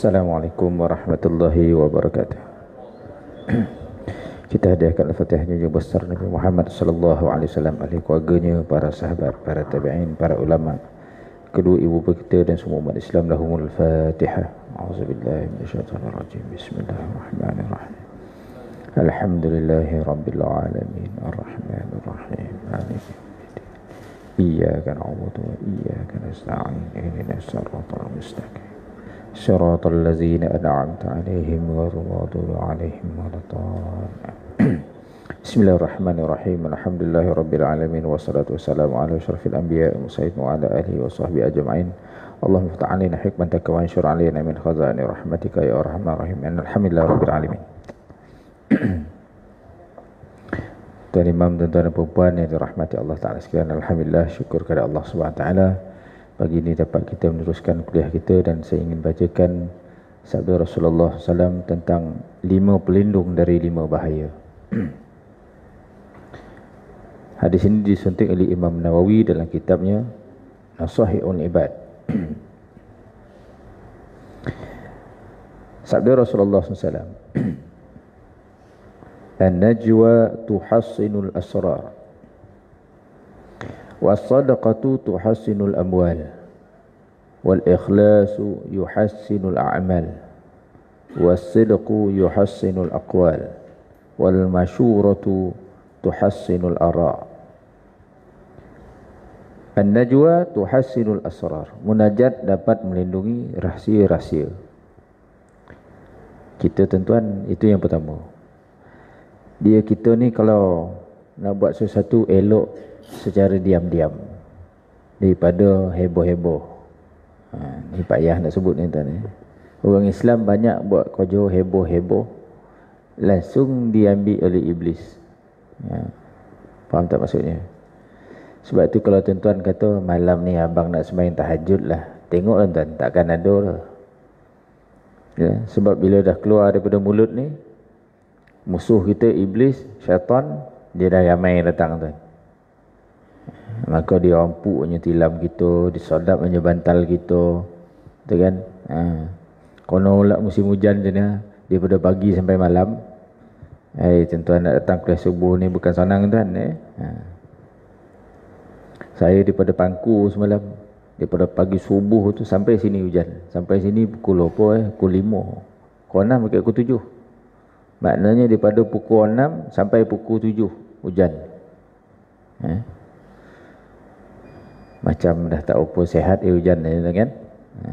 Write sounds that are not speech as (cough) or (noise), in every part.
Assalamualaikum warahmatullahi wabarakatuh. Kita hadiahkan Al-Fatihah junjung besar Nabi Muhammad sallallahu alaihi wasallam ahli keluarganya, para sahabat, para tabi'in, para ulama, kedua ibu bapa kita dan semua umat Islam lahumul Fatihah. Auzubillahi minasyaitonir rajim. Bismillahirrahmanirrahim. Alhamdulillahirabbil alamin. Arrahmanirrahim. Maliki yaumiddin. Iyyaka na'budu wa iyyaka nasta'in. Ihdinas siratal mustaqim. صراط الذين أنعمت عليهم غير المغضوب عليهم ولا (clears throat) بسم الله الرحمن الرحيم الحمد لله رب العالمين والصلاة والسلام على أشرف الأنبياء والمرسلين وعلى آله وصحبه أجمعين اللهم افتح علينا حكمتك وانشر علينا من خزائن رحمتك يا أرحم الراحمين أن الحمد لله رب العالمين (clears throat) Dan imam dan tuan dan perempuan yang dirahmati Allah Ta'ala sekalian Alhamdulillah syukur kepada Allah Subhanahu Ta'ala pagi ini dapat kita meneruskan kuliah kita dan saya ingin bacakan sabda Rasulullah SAW tentang lima pelindung dari lima bahaya. (clears throat) Hadis ini disuntik oleh Imam Nawawi dalam kitabnya Nasuhi'un Ibad. (clears throat) sabda Rasulullah SAW (clears throat) An-Najwa tuhassinul asrar Wasadaqatu tuhassinul amwal Wal ikhlasu yuhassinul a'mal Wasidqu yuhassinul aqwal Wal masyuratu tuhassinul ara' An-Najwa tuhassinul asrar Munajat dapat melindungi rahsia-rahsia Kita tentuan itu yang pertama Dia kita ni kalau nak buat sesuatu elok secara diam-diam daripada heboh-heboh. Ha, ni Pak Yah nak sebut ni tuan ni. Eh. Orang Islam banyak buat kojo heboh-heboh langsung diambil oleh iblis. Ya. Faham tak maksudnya? Sebab tu kalau tuan-tuan kata malam ni abang nak sembahyang tahajud lah. Tengok lah tuan, takkan ada lah. Ya. Sebab bila dah keluar daripada mulut ni, musuh kita iblis, syaitan, dia dah ramai datang tuan. Ya maka dia ampuknya tilam kita disodapnya bantal kita betul kan ha. kono pula musim hujan je ni daripada pagi sampai malam eh hey, tuan-tuan datang kelas subuh ni bukan senang tuan eh ha. saya daripada pangku semalam daripada pagi subuh tu sampai sini hujan sampai sini pukul apa eh pukul 5 Kau enam, ke pukul tujuh. maknanya daripada pukul enam sampai pukul tujuh hujan eh macam dah tak apa sehat eh hujan ni kan. Ha.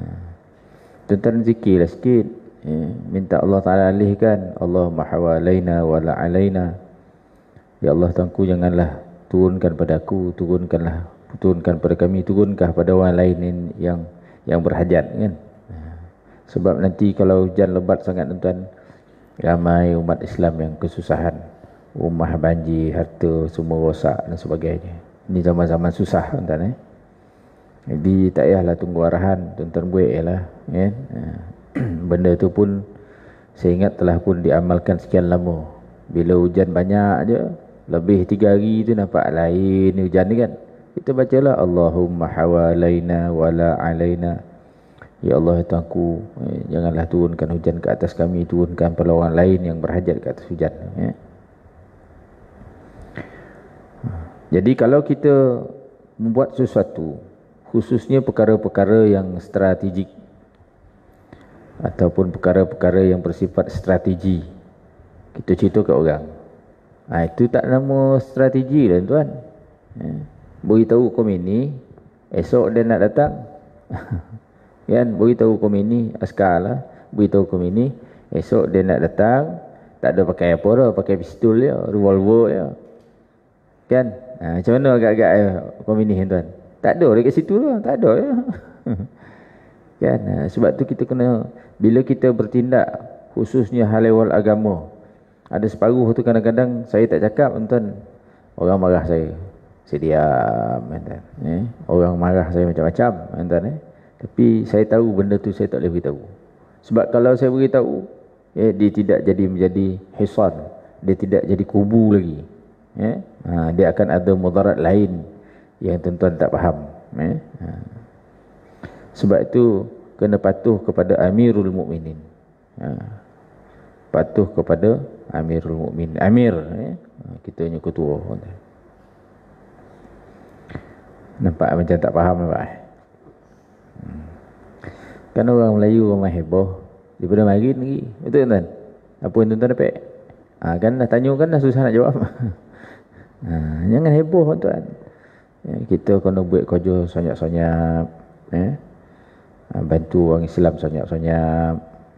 zikir lah, zikirlah sikit. Eh, minta Allah Ta'ala alihkan. Allahumma hawalaina wala alaina. Ya Allah tuanku janganlah turunkan padaku. Turunkanlah. Turunkan pada kami. turunkah pada orang lain yang yang berhajat. Kan? Ha. Sebab nanti kalau hujan lebat sangat tuan Ramai umat Islam yang kesusahan. Rumah banjir, harta semua rosak dan sebagainya. Ini zaman-zaman susah tuan-tuan. Eh? Jadi tak payahlah tunggu arahan Tuan-tuan gue lah kan? Ah, (clears throat) benda tu pun Saya ingat telah pun diamalkan sekian lama Bila hujan banyak je Lebih tiga hari tu nampak lain ni hujan ni kan Kita baca lah Allahumma hawalaina wala alaina Ya Allah ya Tuhan ku eh, Janganlah turunkan hujan ke atas kami Turunkan pada orang lain yang berhajat ke atas hujan ya? Jadi kalau kita membuat sesuatu khususnya perkara-perkara yang strategik ataupun perkara-perkara yang bersifat strategi kita cerita ke orang ha, itu tak nama strategi lah tuan ya. beritahu kom ini esok dia nak datang (laughs) kan beritahu kom ini askar lah beritahu kom ini esok dia nak datang tak ada pakai apa dah pakai pistol dia revolver dia kan ha, macam mana agak-agak eh, kom ini tuan tak ada dekat situ lah. Tak ada ya. (laughs) kan? Ha, sebab tu kita kena, bila kita bertindak khususnya hal halewal agama. Ada separuh tu kadang-kadang saya tak cakap, tuan orang marah saya. Saya diam. Tuan. Eh? Ya. Orang marah saya macam-macam. Tuan, eh? Ya. Tapi saya tahu benda tu saya tak boleh tahu. Sebab kalau saya beritahu, eh, dia tidak jadi menjadi hisan. Dia tidak jadi kubu lagi. Eh? Ha, dia akan ada mudarat lain yang tuan-tuan tak faham eh? ha. sebab itu kena patuh kepada amirul Mukminin. ha. patuh kepada amirul Mukminin. amir eh? ha. kita hanya ketua nampak macam tak faham nampak eh? hmm. kan orang Melayu orang heboh daripada mari lagi betul tuan-tuan apa yang tuan-tuan dapat ha, kan dah tanya kan dah susah nak jawab (laughs) ha. jangan heboh tuan Eh, kita kena buat kerja sanyak-sanyak. Eh? Ah, bantu orang Islam sanyak-sanyak.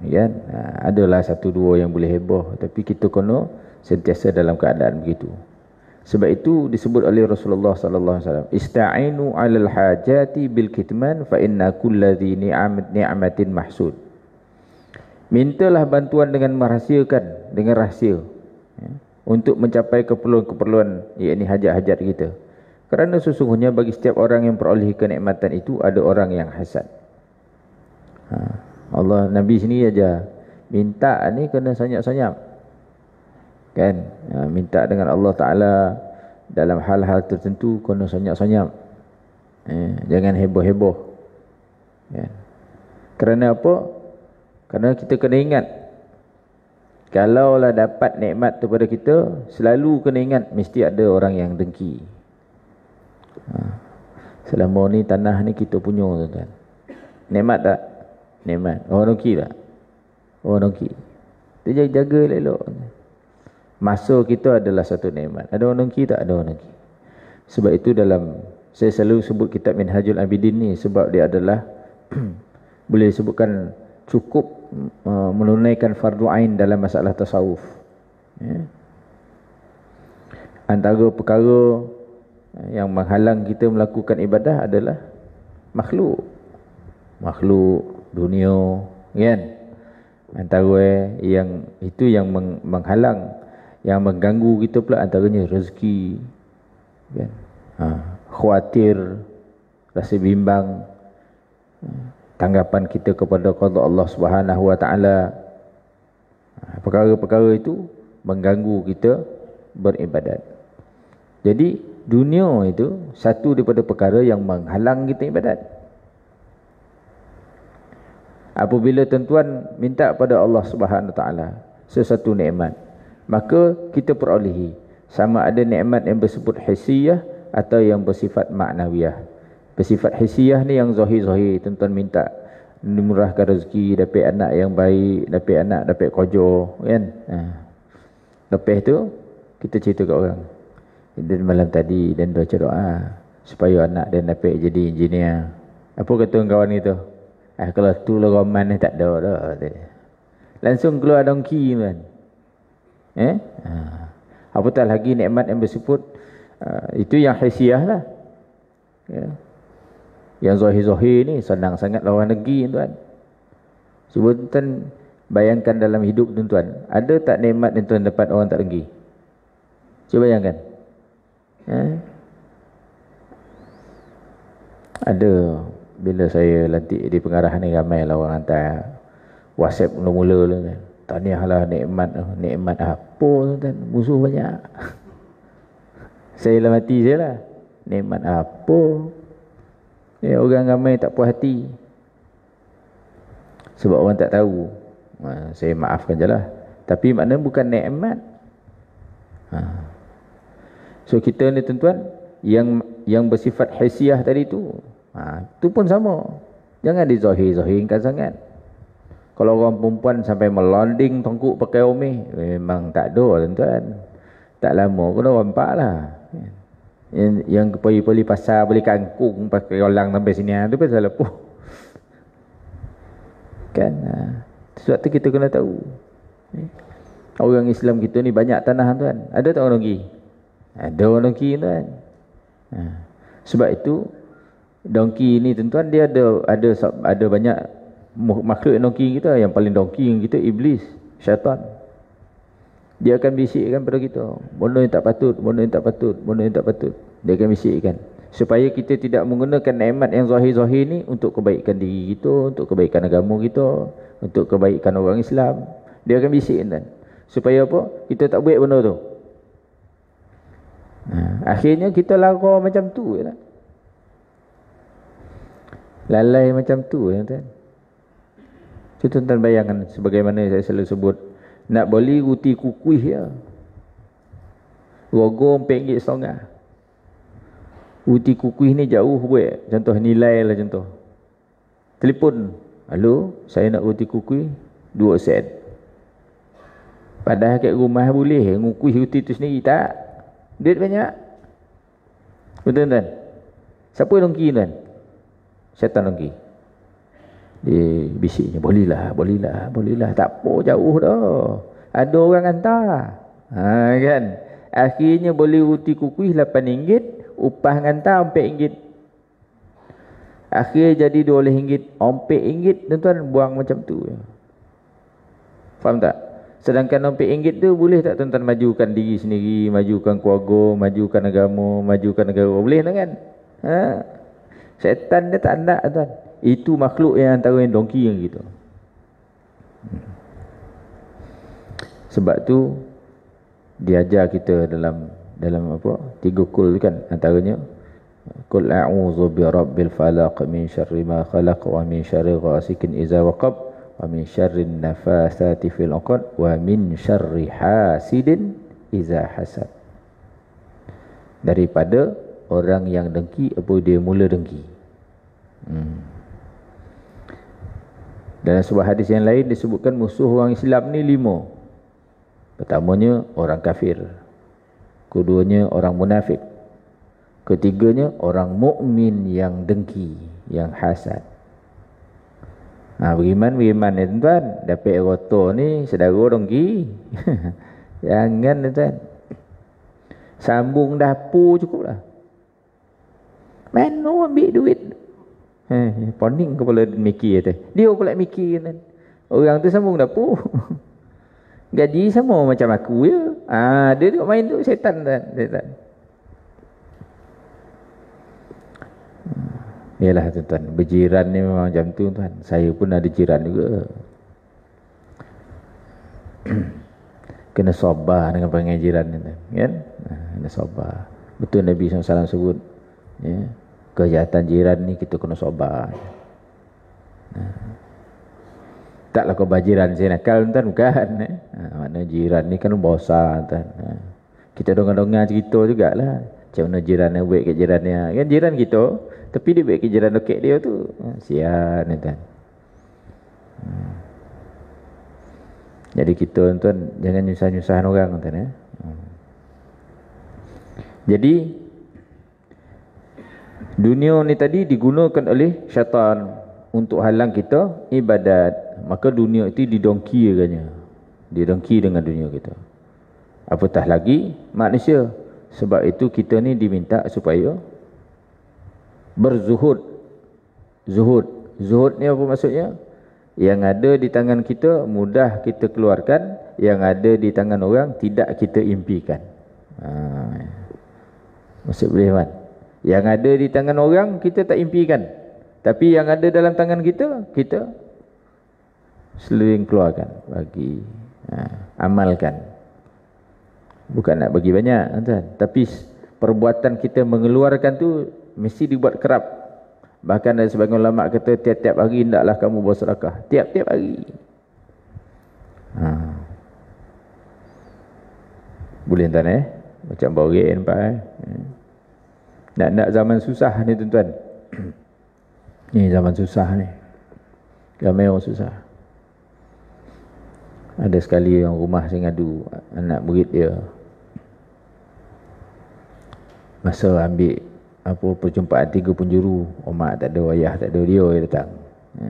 Kan? Eh, adalah satu dua yang boleh heboh. Tapi kita kena sentiasa dalam keadaan begitu. Sebab itu disebut oleh Rasulullah sallallahu alaihi wasallam, "Ista'inu 'alal hajati bil kitman fa'inna inna kulladhi ni'amat ni'matin mahsud." Mintalah bantuan dengan merahsiakan, dengan rahsia. Ya, untuk mencapai keperluan-keperluan yakni hajat-hajat kita. Kerana sesungguhnya bagi setiap orang yang peroleh kenikmatan itu ada orang yang hasad. Ha. Allah Nabi sini aja minta ni kena sanyak-sanyak. Kan? Ha. minta dengan Allah Taala dalam hal-hal tertentu kena sanyak-sanyak. Eh. Ha, jangan heboh-heboh. Kan? Kerana apa? Kerana kita kena ingat kalaulah dapat nikmat kepada kita selalu kena ingat mesti ada orang yang dengki Ha. Selama ni tanah ni kita punya tuan-tuan. Nikmat tak? Nikmat. Orang noki tak? Orang noki. Dia jaga-jaga elok. Masa kita adalah satu nikmat. Ada orang noki tak? Ada orang noki. Sebab itu dalam saya selalu sebut kitab Minhajul Abidin ni sebab dia adalah (clears throat) boleh sebutkan cukup uh, menunaikan fardu ain dalam masalah tasawuf. Ya. Antara perkara yang menghalang kita melakukan ibadah adalah makhluk makhluk dunia kan antara eh, yang itu yang menghalang yang mengganggu kita pula antaranya rezeki kan ha, khawatir rasa bimbang ha, tanggapan kita kepada qada Allah Subhanahu wa taala ha, perkara-perkara itu mengganggu kita beribadat jadi dunia itu satu daripada perkara yang menghalang kita ibadat apabila tuan-tuan minta pada Allah Subhanahu taala sesuatu nikmat maka kita perolehi sama ada nikmat yang bersifat hissiah atau yang bersifat maknawiyah. bersifat hissiah ni yang zahir-zahir tuan-tuan minta dimurahkan rezeki dapat anak yang baik dapat anak dapat kojo kan ha. lepas tu kita cerita kat orang dan malam tadi dan baca doa supaya anak dan dapat jadi engineer. Apa kata kawan itu? Ah kalau tu lah roman ni tak ada dah kata. Langsung keluar dongki kan. Eh? Ha. Apa tak lagi nikmat yang bersebut ha, itu yang hasiah lah. Ya. Yang zahir-zahir ni senang sangat lawan negeri tuan. Cuba tuan bayangkan dalam hidup tuan-tuan. Ada tak nikmat yang tuan dapat orang tak negeri? Cuba bayangkan. Eh? Ada bila saya lantik di pengarah ni ramai lah orang hantar WhatsApp mula-mula tu -mula, kan. Tahniahlah nikmat tu, lah, nikmat apa tu kan? Musuh banyak. (laughs) saya lah mati saya lah. Nikmat apa? Ya orang ramai tak puas hati. Sebab orang tak tahu. Ha, saya maafkan je lah. Tapi maknanya bukan nikmat. Ha. So kita ni tuan-tuan yang yang bersifat hasiah tadi tu. Ha, tu pun sama. Jangan dizahir-zahirkan sangat. Kalau orang perempuan sampai melanding tengkuk pakai omi memang tak ada tuan-tuan. Tak lama pun orang empat lah. Yang, yang pergi-pergi pasar beli kangkung pakai orang sampai sini ha, tu pun salah pun. Kan? Ha. Sebab tu kita kena tahu. Eh, orang Islam kita ni banyak tanah tuan. Ada tak orang pergi? Ada orang donki tuan. Ha. Sebab itu donki ni tuan-tuan dia ada ada ada banyak makhluk donki kita yang paling donki kita iblis, syaitan. Dia akan bisikkan pada kita, benda yang tak patut, benda yang tak patut, benda yang tak patut. Dia akan bisikkan supaya kita tidak menggunakan nikmat yang zahir-zahir ni untuk kebaikan diri kita, untuk kebaikan agama kita, untuk kebaikan orang Islam. Dia akan bisikkan. Supaya apa? Kita tak buat benda tu. Ha. Akhirnya kita lara macam tu je lah. Lalai macam tu je tuan. Itu tuan-tuan bayangkan sebagaimana saya selalu sebut. Nak beli ruti kukuih ya. Rogong pinggit setengah. Ruti kukuih ni jauh buat. Contoh nilai lah contoh. Telepon. Halo, saya nak ruti kukuih. Dua sen. Padahal kat rumah boleh. Ngukuih ruti tu sendiri Tak. Duit banyak. Betul tuan? Siapa yang longki tuan? Syaitan longki. Dia bisiknya, bolehlah, bolehlah. boleh boleh Tak apa, jauh dah. Ada orang hantar. Ha, kan? Akhirnya boleh uti kukuih RM8, upah hantar RM4. Akhir jadi RM2, RM4 tuan-tuan buang macam tu. Faham tak? Sedangkan dompet ringgit tu boleh tak tuan-tuan majukan diri sendiri, majukan keluarga, majukan agama, majukan negara. Boleh tak kan? Ha? Setan dia tak nak tuan. Itu makhluk yang antara yang dongki yang gitu. Hmm. Sebab tu diajar kita dalam dalam apa? Tiga kul kan antaranya Kul a'udzu bi rabbil falaq min syarri ma khalaq wa min syarri ghasikin iza waqab wa min syarri nafasati fil uqud wa min syarri hasidin iza hasad daripada orang yang dengki apa dia mula dengki hmm. dalam sebuah hadis yang lain disebutkan musuh orang Islam ni lima pertamanya orang kafir keduanya orang munafik ketiganya orang mukmin yang dengki yang hasad Ha, beriman, beriman ni tuan-tuan. Dapat rotor ni, sedara dong pergi. (laughs) Jangan tuan-tuan. Sambung dapur cukup lah. Mana ambil duit? Eh, eh poning kepala Mickey kata. Dia pula Mickey kan. Orang tu sambung dapur. (laughs) Gaji sama macam aku je. Ya? Ha, dia duduk main tu setan tuan. Setan. Yalah tuan, berjiran ni memang macam tu tuan. Saya pun ada jiran juga. (clears throat) kena sabar dengan panggil jiran ni tuan. Kan? Ha, kena sabar. Betul Nabi SAW sebut. Ya? Kejahatan jiran ni kita kena sabar. Nah. Ha. Taklah kau bajiran saya nakal tuan. Bukan. Eh? Nah, ha, mana jiran ni kan bosan tuan. Nah. Kita dengar-dengar cerita jugalah. Macam mana jiran ni, baik ke jiran ni. Kan jiran kita. Tapi dia baik kejaran dokek dia tu. Ha, sian tuan. Hmm. Jadi kita tuan jangan nyusah-nyusahkan orang tuan eh. Hmm. Jadi dunia ni tadi digunakan oleh syaitan untuk halang kita ibadat. Maka dunia itu didongki agaknya. Didongki dengan dunia kita. Apatah lagi manusia. Sebab itu kita ni diminta supaya berzuhud. Zuhud. Zuhud ni apa maksudnya? Yang ada di tangan kita mudah kita keluarkan, yang ada di tangan orang tidak kita impikan. Ha. Ya. Maksud boleh kan? Yang ada di tangan orang kita tak impikan. Tapi yang ada dalam tangan kita, kita seling keluarkan bagi ha. amalkan. Bukan nak bagi banyak, tuan Tapi perbuatan kita mengeluarkan tu mesti dibuat kerap bahkan ada sebagian ulama kata tiap-tiap hari hendaklah kamu bersedekah tiap-tiap hari ha. boleh tuan eh macam borek nampak eh ha. nak nak zaman susah ni tuan-tuan (clears throat) ni zaman susah ni ramai orang susah ada sekali yang rumah saya ngadu anak murid dia masa ambil apa perjumpaan tiga penjuru omak oh, tak ada ayah tak ada dia yang datang ha.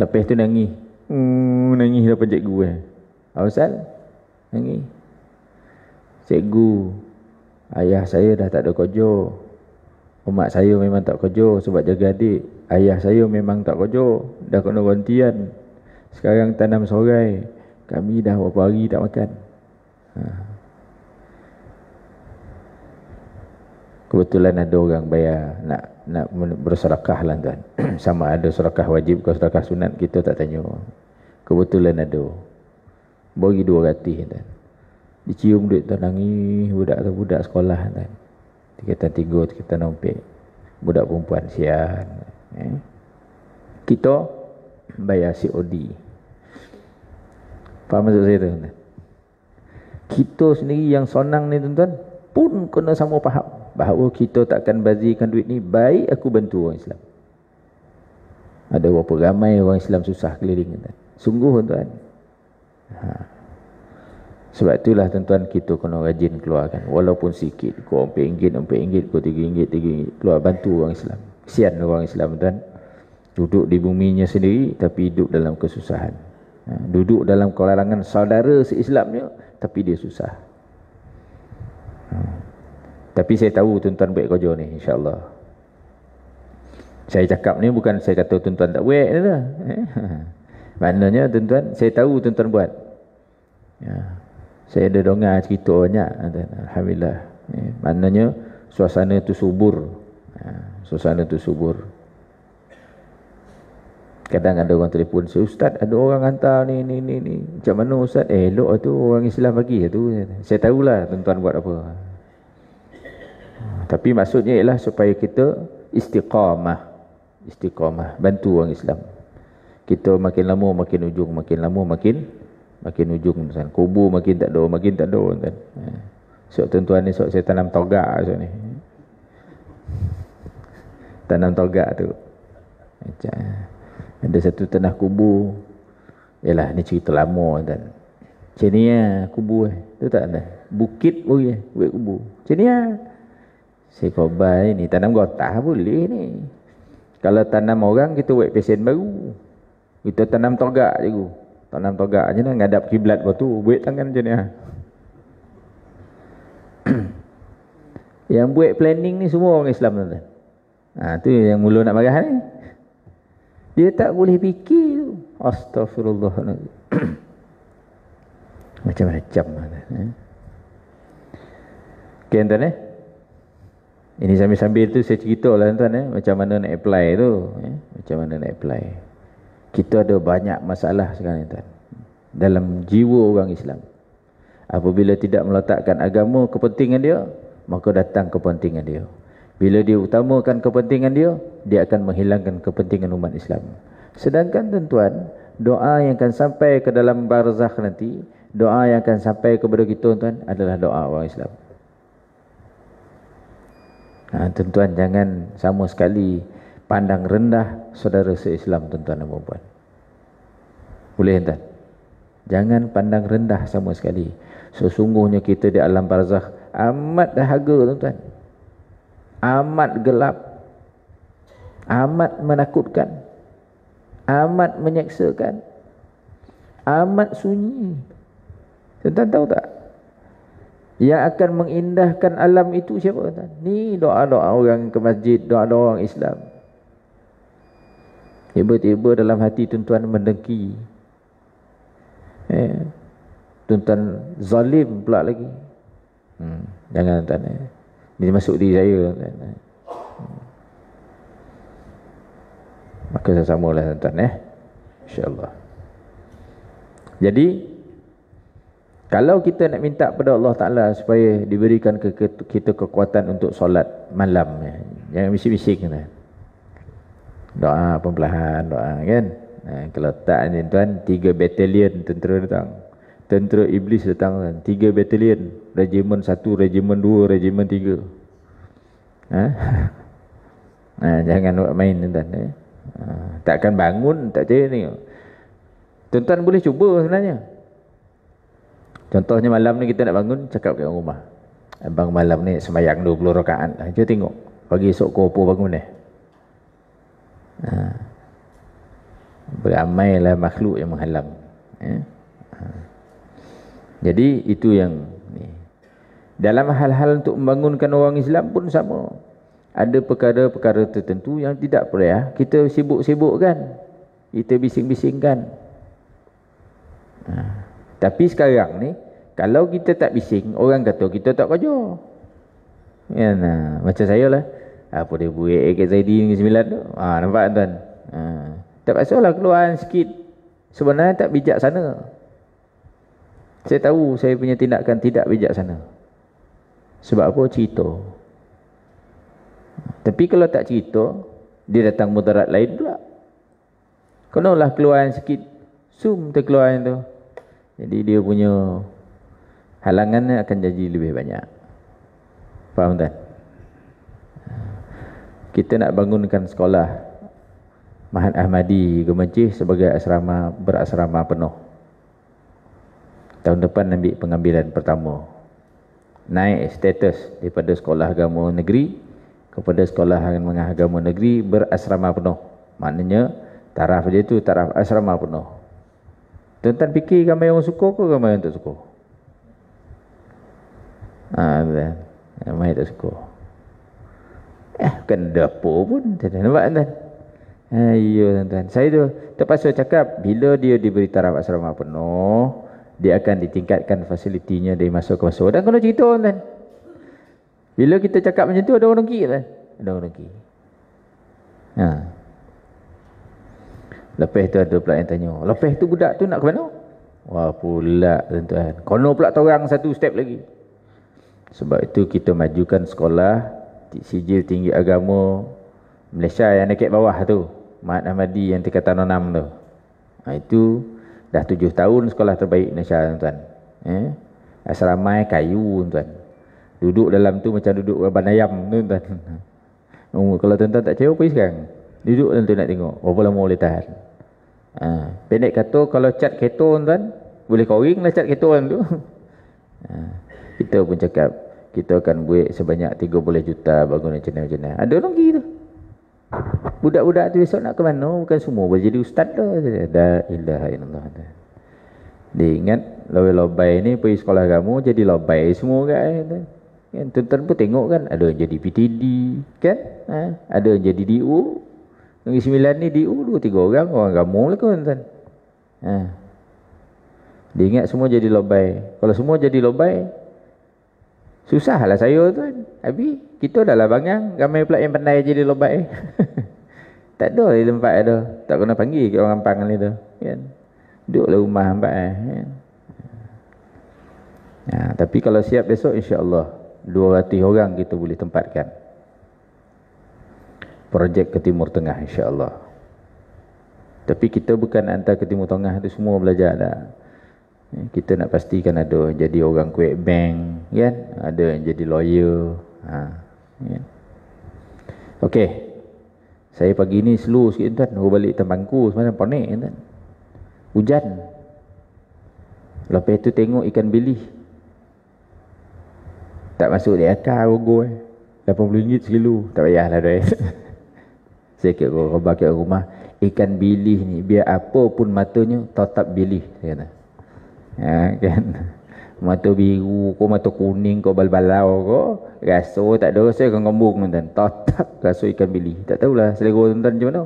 lepas tu nangis hmm, nangis dapat lah cikgu eh apa pasal nangis cikgu ayah saya dah tak ada kojo. omak oh, saya memang tak kojo, sebab jaga adik ayah saya memang tak kojo, dah kena gantian sekarang tanam sorai kami dah berapa hari tak makan ha. kebetulan ada orang bayar nak nak bersedekah lah tuan. (clears throat) Sama ada sedekah wajib ke sedekah sunat kita tak tanya. Kebetulan ada. Bagi dua ratus lah tuan. Dicium duit tuan nangis budak tu budak sekolah lah tuan. Kita tiga kita nampak budak perempuan sian. Eh? Kita bayar COD. Faham maksud saya tuan? Kita sendiri yang sonang ni tuan-tuan pun kena sama faham bahawa kita tak takkan bazirkan duit ni baik aku bantu orang Islam ada berapa ramai orang Islam susah keliling kita. sungguh tuan ha. sebab itulah tuan-tuan kita kena rajin keluarkan walaupun sikit kau peringgit, korang peringgit, korang tiga ringgit, tiga ringgit keluar bantu orang Islam kesian orang Islam tuan duduk di buminya sendiri tapi hidup dalam kesusahan ha. duduk dalam kelarangan saudara se-Islamnya, tapi dia susah tapi saya tahu tuan-tuan baik kerja ni insya-Allah. Saya cakap ni bukan saya kata tuan-tuan tak baik dah. Eh? (laughs) Maknanya tuan-tuan, saya tahu tuan-tuan buat. Ya. Saya ada dengar cerita banyak. Alhamdulillah. Ya. Maknanya suasana tu subur. Ya. Suasana tu subur. Kadang ada orang telefon, saya, Ustaz ada orang hantar ni, ni, ni, ni. Macam mana Ustaz? Eh, elok lah tu orang Islam bagi lah tu. Saya tahulah tuan-tuan buat apa tapi maksudnya ialah supaya kita istiqamah istiqamah bantu orang Islam kita makin lama makin ujung makin lama makin makin ujung kan kubur makin tak ada makin tak ada kan sok tuan-tuan ni sok saya tanam togak sok ni tanam togak tu macam ada satu tanah kubur ialah ni cerita lama kan macam ni lah kubur eh. tu tak ada bukit pun ya bukit kubur macam ni lah Si khobai ni tanam gotah boleh ni. Kalau tanam orang kita buat pesen baru. Kita tanam togak je tu. Tanam togak je lah ngadap kiblat waktu buat tangan je ni ha. (coughs) yang buat planning ni semua orang Islam tu. Ha, tu yang mula nak marah ni. Dia tak boleh fikir tu. Astaghfirullahaladzim. (coughs) Macam-macam mana. Lah, eh? Okay, entah eh. ni. Ini sambil-sambil tu saya cerita lah tuan eh. Macam mana nak apply tu. Eh. Macam mana nak apply. Kita ada banyak masalah sekarang tuan. Dalam jiwa orang Islam. Apabila tidak meletakkan agama kepentingan dia. Maka datang kepentingan dia. Bila dia utamakan kepentingan dia. Dia akan menghilangkan kepentingan umat Islam. Sedangkan tuan-tuan. Doa yang akan sampai ke dalam barzakh nanti. Doa yang akan sampai kepada kita tuan-tuan. Adalah doa orang Islam. Ha, tuan-tuan jangan sama sekali pandang rendah saudara se-Islam tuan-tuan dan puan-puan. Boleh tuan? Jangan pandang rendah sama sekali. Sesungguhnya kita di alam barzakh amat dahaga tuan-tuan. Amat gelap. Amat menakutkan. Amat menyeksakan. Amat sunyi. Tuan-tuan tahu tak? yang akan mengindahkan alam itu siapa kata? doa-doa orang ke masjid, doa-doa orang Islam. Tiba-tiba dalam hati tuan-tuan mendengki. Eh, tuan-tuan zalim pula lagi. Hmm, jangan tuan-tuan. Eh. Ini masuk diri saya. Tuan -tuan. Eh. Hmm. Maka saya samalah tuan-tuan. Eh. InsyaAllah. Jadi, kalau kita nak minta kepada Allah Ta'ala supaya diberikan ke kita kekuatan untuk solat malam. Ya. Jangan bising-bising. Ya. Doa pembelahan, doa kan. Ha, kalau tak, tuan, tiga batalion tentera datang. Tentera iblis datang. Tuan. Tiga batalion. Regimen satu, regimen dua, regimen tiga. Ha? (laughs) Ha, jangan buat main, tuan. Eh? Ha, takkan bangun, tak cakap ni. Tuan-tuan boleh cuba sebenarnya. Contohnya malam ni kita nak bangun, cakap kat rumah. Abang eh, malam ni semayang 20 rakaat. Lah. Cuma tengok. Pagi esok kau apa bangun ni? Eh? Ha. Beramailah makhluk yang menghalang. Eh? Ha. Jadi itu yang ni. Dalam hal-hal untuk membangunkan orang Islam pun sama. Ada perkara-perkara tertentu yang tidak payah. Kita sibuk-sibuk kan? Kita bising-bising Ha. Tapi sekarang ni kalau kita tak bising orang kata kita tak kerja. Ya nah, macam saya lah. Apa dia buat AKZD ke 9 tu? Ah ha, nampak tuan. Ha. Tak pasalah keluaran sikit. Sebenarnya tak bijak sana. Saya tahu saya punya tindakan tidak bijak sana. Sebab apa cerita? Tapi kalau tak cerita, dia datang mudarat lain pula. Kenalah keluaran sikit. Sum terkeluaran tu. Jadi dia punya halangannya akan jadi lebih banyak. Faham tak? Kita nak bangunkan sekolah Mahat Ahmadi Gemencih sebagai asrama berasrama penuh. Tahun depan ambil pengambilan pertama. Naik status daripada sekolah agama negeri kepada sekolah agama negeri berasrama penuh. Maknanya taraf dia tu taraf asrama penuh. Tuan-tuan fikir ramai orang suka ke ramai orang tak suka? Ah, ha, ramai tak suka. Eh, bukan dapur pun. Tuan-tuan nampak kan? Ayo tuan-tuan. Saya tu terpaksa cakap bila dia diberi taraf asrama penuh, dia akan ditingkatkan fasilitinya dari masa ke masa. Dan kena cerita tuan-tuan. Bila kita cakap macam tu ada orang nak kan? Ada orang nak Ha. Lepas tu ada pula yang tanya. Lepas tu budak tu nak ke mana? Wah pula tuan-tuan. Kono pula torang satu step lagi. Sebab itu kita majukan sekolah. Sijil tinggi agama. Malaysia yang dekat bawah tu. Mahat Ahmadi yang tingkatan enam tu. Nah, ha, itu dah tujuh tahun sekolah terbaik Malaysia tuan-tuan. Eh? Asramai kayu tuan-tuan. Duduk dalam tu macam duduk Raban Ayam tuan-tuan. (laughs) kalau tuan-tuan tak cewa pergi sekarang. Duduk tuan-tuan nak tengok. Berapa lama boleh tahan. Ha, pendek kata kalau cat keton tuan, boleh kering lah cat keton tu. (laughs) Ha, kita pun cakap, kita akan buat sebanyak 30 juta bangunan jenis-jenis. Ada orang gitu. Budak-budak tu besok nak ke mana, bukan semua boleh jadi ustaz dah. Ada ilah inallah. Dia ingat, lawai lobai ni pergi sekolah kamu jadi lobai semua kan. Tuan-tuan kan, pun tengok kan, ada yang jadi PTD, kan? Ha? Ada yang jadi DU, Negeri Sembilan ni di oh, Ulu tiga orang orang kampung lah kan tuan. Ha. Dia ingat semua jadi lobai. Kalau semua jadi lobai lah. saya tuan. abi kita dah lah bangang ramai pula yang pandai jadi lobai. (laughs) tak ada di tempat ada. Tak kena panggil ke orang pang ni tu. Kan? Duduklah rumah nampak eh. Kan? Ya, tapi kalau siap besok insya-Allah 200 orang kita boleh tempatkan projek ke Timur Tengah insyaAllah tapi kita bukan hantar ke Timur Tengah tu semua belajar dah eh, kita nak pastikan ada yang jadi orang kuek bank kan ada yang jadi lawyer ha. Kan? ok saya pagi ni slow sikit tuan aku balik tembangku semalam panik tuan hujan lepas tu tengok ikan bilis tak masuk di akar rogol eh. 80 ringgit sekilo tak payahlah duit (laughs) saya ke rumah ke rumah ikan bilih ni biar apa pun matanya tetap bilih saya kata ya kan (laughs) mata biru kau mata kuning kau bal-balau kau rasa tak ada rasa ikan kembung tetap rasa ikan bilih tak tahulah selera tuan-tuan macam mana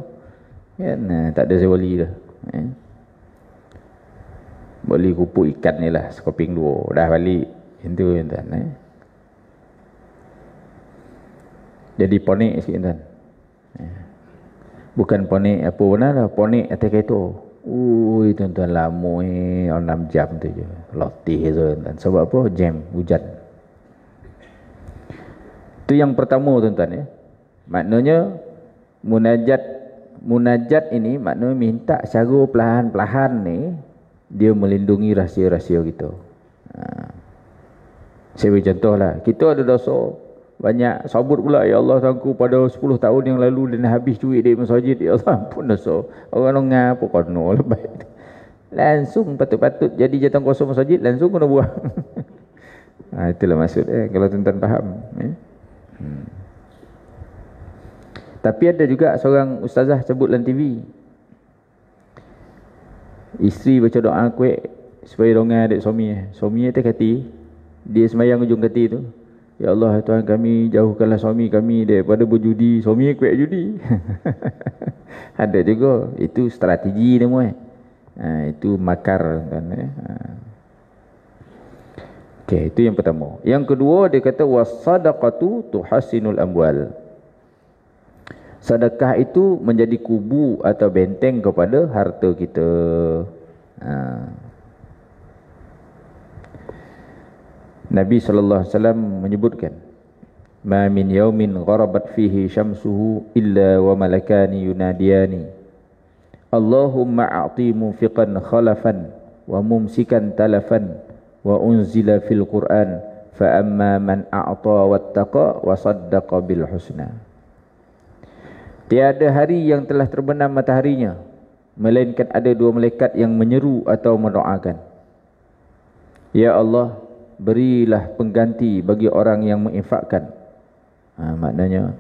kan ha, tak ada saya wali dah ya. Beli kupu ikan ni lah Sekoping dua Dah balik Itu yang tuan eh. Jadi ponik sikit tuan eh. Ya bukan ponik apa benda lah ponik atas kereta ui tuan-tuan lama ni eh, jam tu je lotih tu tuan sebab apa jam hujan Itu yang pertama tuan-tuan ya maknanya munajat munajat ini maknanya minta secara pelahan pelahan ni dia melindungi rahsia-rahsia kita ha. saya beri contoh lah kita ada dosa banyak sabut pula ya Allah sangku pada 10 tahun yang lalu dan habis duit di masjid ya Allah pun dah so orang nunga apa kono lebih langsung patut-patut jadi jatuh kosong masjid langsung kena buang nah, (laughs) ha, itulah maksud eh kalau tuan-tuan faham eh? hmm. tapi ada juga seorang ustazah sebut dalam TV isteri baca doa kuek supaya dongah adik suami eh. suami dia kata dia semayang ujung kati tu Ya Allah eh, Tuhan kami jauhkanlah suami kami daripada berjudi. Suami kuat judi. (laughs) Ada juga itu strategi nama eh. Ha, itu makar kan eh. Ha. Okay, itu yang pertama. Yang kedua dia kata wasadaqatu tuhasinul amwal. Sedekah itu menjadi kubu atau benteng kepada harta kita. Nabi SAW menyebutkan Ma min yaumin gharabat fihi syamsuhu illa wa malakani yunadiani. Allahumma a'ti mufiqan khalafan wa mumsikan talafan wa unzila fil Qur'an fa amma man a'ta wattaqa wa saddaqa bil husna Tiada hari yang telah terbenam mataharinya melainkan ada dua malaikat yang menyeru atau mendoakan Ya Allah berilah pengganti bagi orang yang menginfakkan ha, maknanya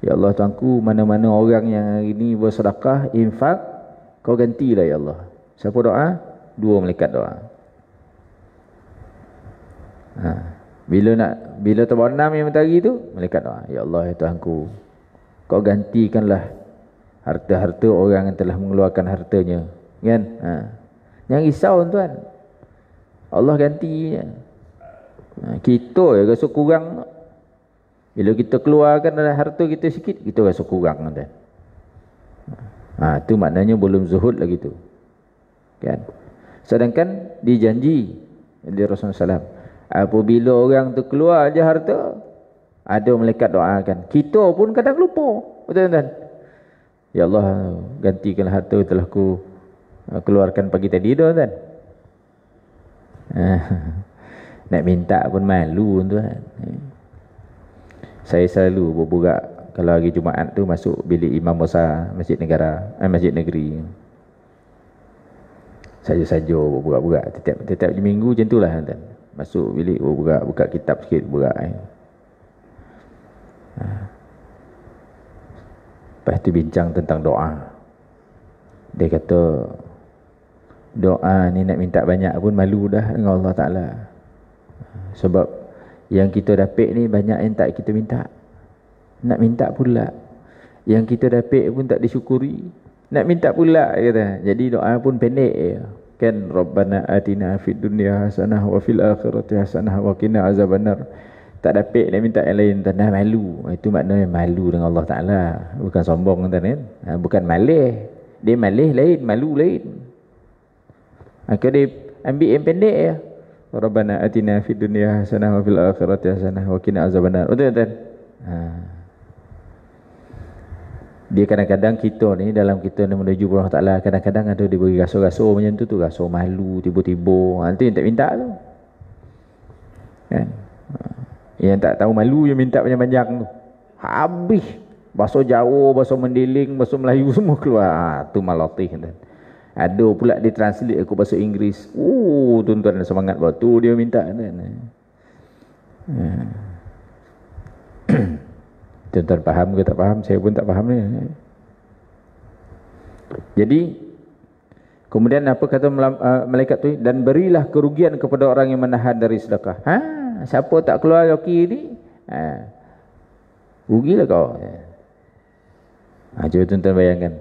Ya Allah tuanku mana-mana orang yang hari ini bersedekah infak kau gantilah ya Allah siapa doa dua malaikat doa ha. bila nak bila terbenam yang matahari tu malaikat doa ya Allah ya tuanku kau gantikanlah harta-harta orang yang telah mengeluarkan hartanya kan ha. jangan risau tuan Allah gantinya Ha, kita yang rasa kurang. Bila kita keluarkan dari harta kita sikit, kita rasa kurang. Ha, itu maknanya belum zuhud lagi tu. Kan? Sedangkan dijanji oleh Rasulullah SAW. Apabila orang tu keluar je harta, ada melekat doakan. Kita pun kadang lupa. Betul tuan Ya Allah, gantikan harta telah ku uh, keluarkan pagi tadi tu tuan-tuan. Ha. Nak minta pun malu tuan. Saya selalu berbual kalau hari Jumaat tu masuk bilik imam besar masjid negara, eh, masjid negeri. Saja-saja berbual-bual tetap tetap di minggu macam itulah tuan. Masuk bilik berbual buka kitab sikit berbual eh. Ha. Lepas tu bincang tentang doa Dia kata Doa ni nak minta banyak pun malu dah dengan Allah Ta'ala sebab yang kita dapat ni banyak yang tak kita minta. Nak minta pula. Yang kita dapat pun tak disyukuri. Nak minta pula kata. Jadi doa pun pendek ya. Kan Rabbana atina fid dunya hasanah wa fil akhirati hasanah wa qina azabannar. Tak dapat nak minta yang lain tanda malu. Itu maknanya malu dengan Allah Taala. Bukan sombong kata ha, ni Bukan malih. Dia malih lain, malu lain. akhirnya dia ambil yang pendek ya. Rabbana atina fid dunya hasanah wa fil akhirati hasanah wa qina azabannar. Betul tak? Ha. Dia kadang-kadang kita ni dalam kita ni menuju kepada Allah Taala kadang-kadang ada dia bagi rasa-rasa macam tu tu rasa malu tiba-tiba. Nanti ha, yang tak minta tu. Kan? Ha. Yang tak tahu malu yang minta panjang-panjang tu. Habis bahasa Jawa, bahasa Mendiling, bahasa Melayu (laughs) semua keluar. Ha, tu malatih tu. Ada pula dia translate aku bahasa Inggeris. Oh, tuan-tuan ada semangat buat tu dia minta kan. kan? Hmm. (coughs) tuan-tuan faham ke tak faham? Saya pun tak faham ni. Jadi kemudian apa kata uh, malaikat tu dan berilah kerugian kepada orang yang menahan dari sedekah. Ha, siapa tak keluar yoki ni? Ha. Rugilah kau. Ha, cuba tuan-tuan bayangkan.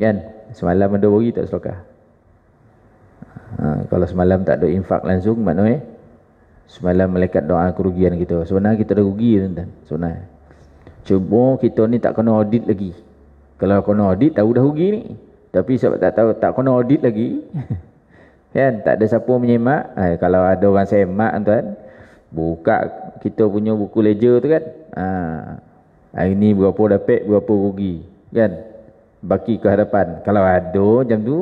Kan? Semalam ada bagi tak sedekah. Ha, kalau semalam tak ada infak langsung maknanya semalam malaikat doa kerugian kita. Sebenarnya kita dah rugi tuan-tuan. Sebenarnya. Cuba kita ni tak kena audit lagi. Kalau kena audit tahu dah rugi ni. Tapi sebab tak tahu tak kena audit lagi. (laughs) kan tak ada siapa menyemak. Ha, kalau ada orang semak tuan-tuan buka kita punya buku ledger tu kan. Ha, hari ni berapa dapat berapa rugi kan. Baki ke hadapan Kalau ada macam tu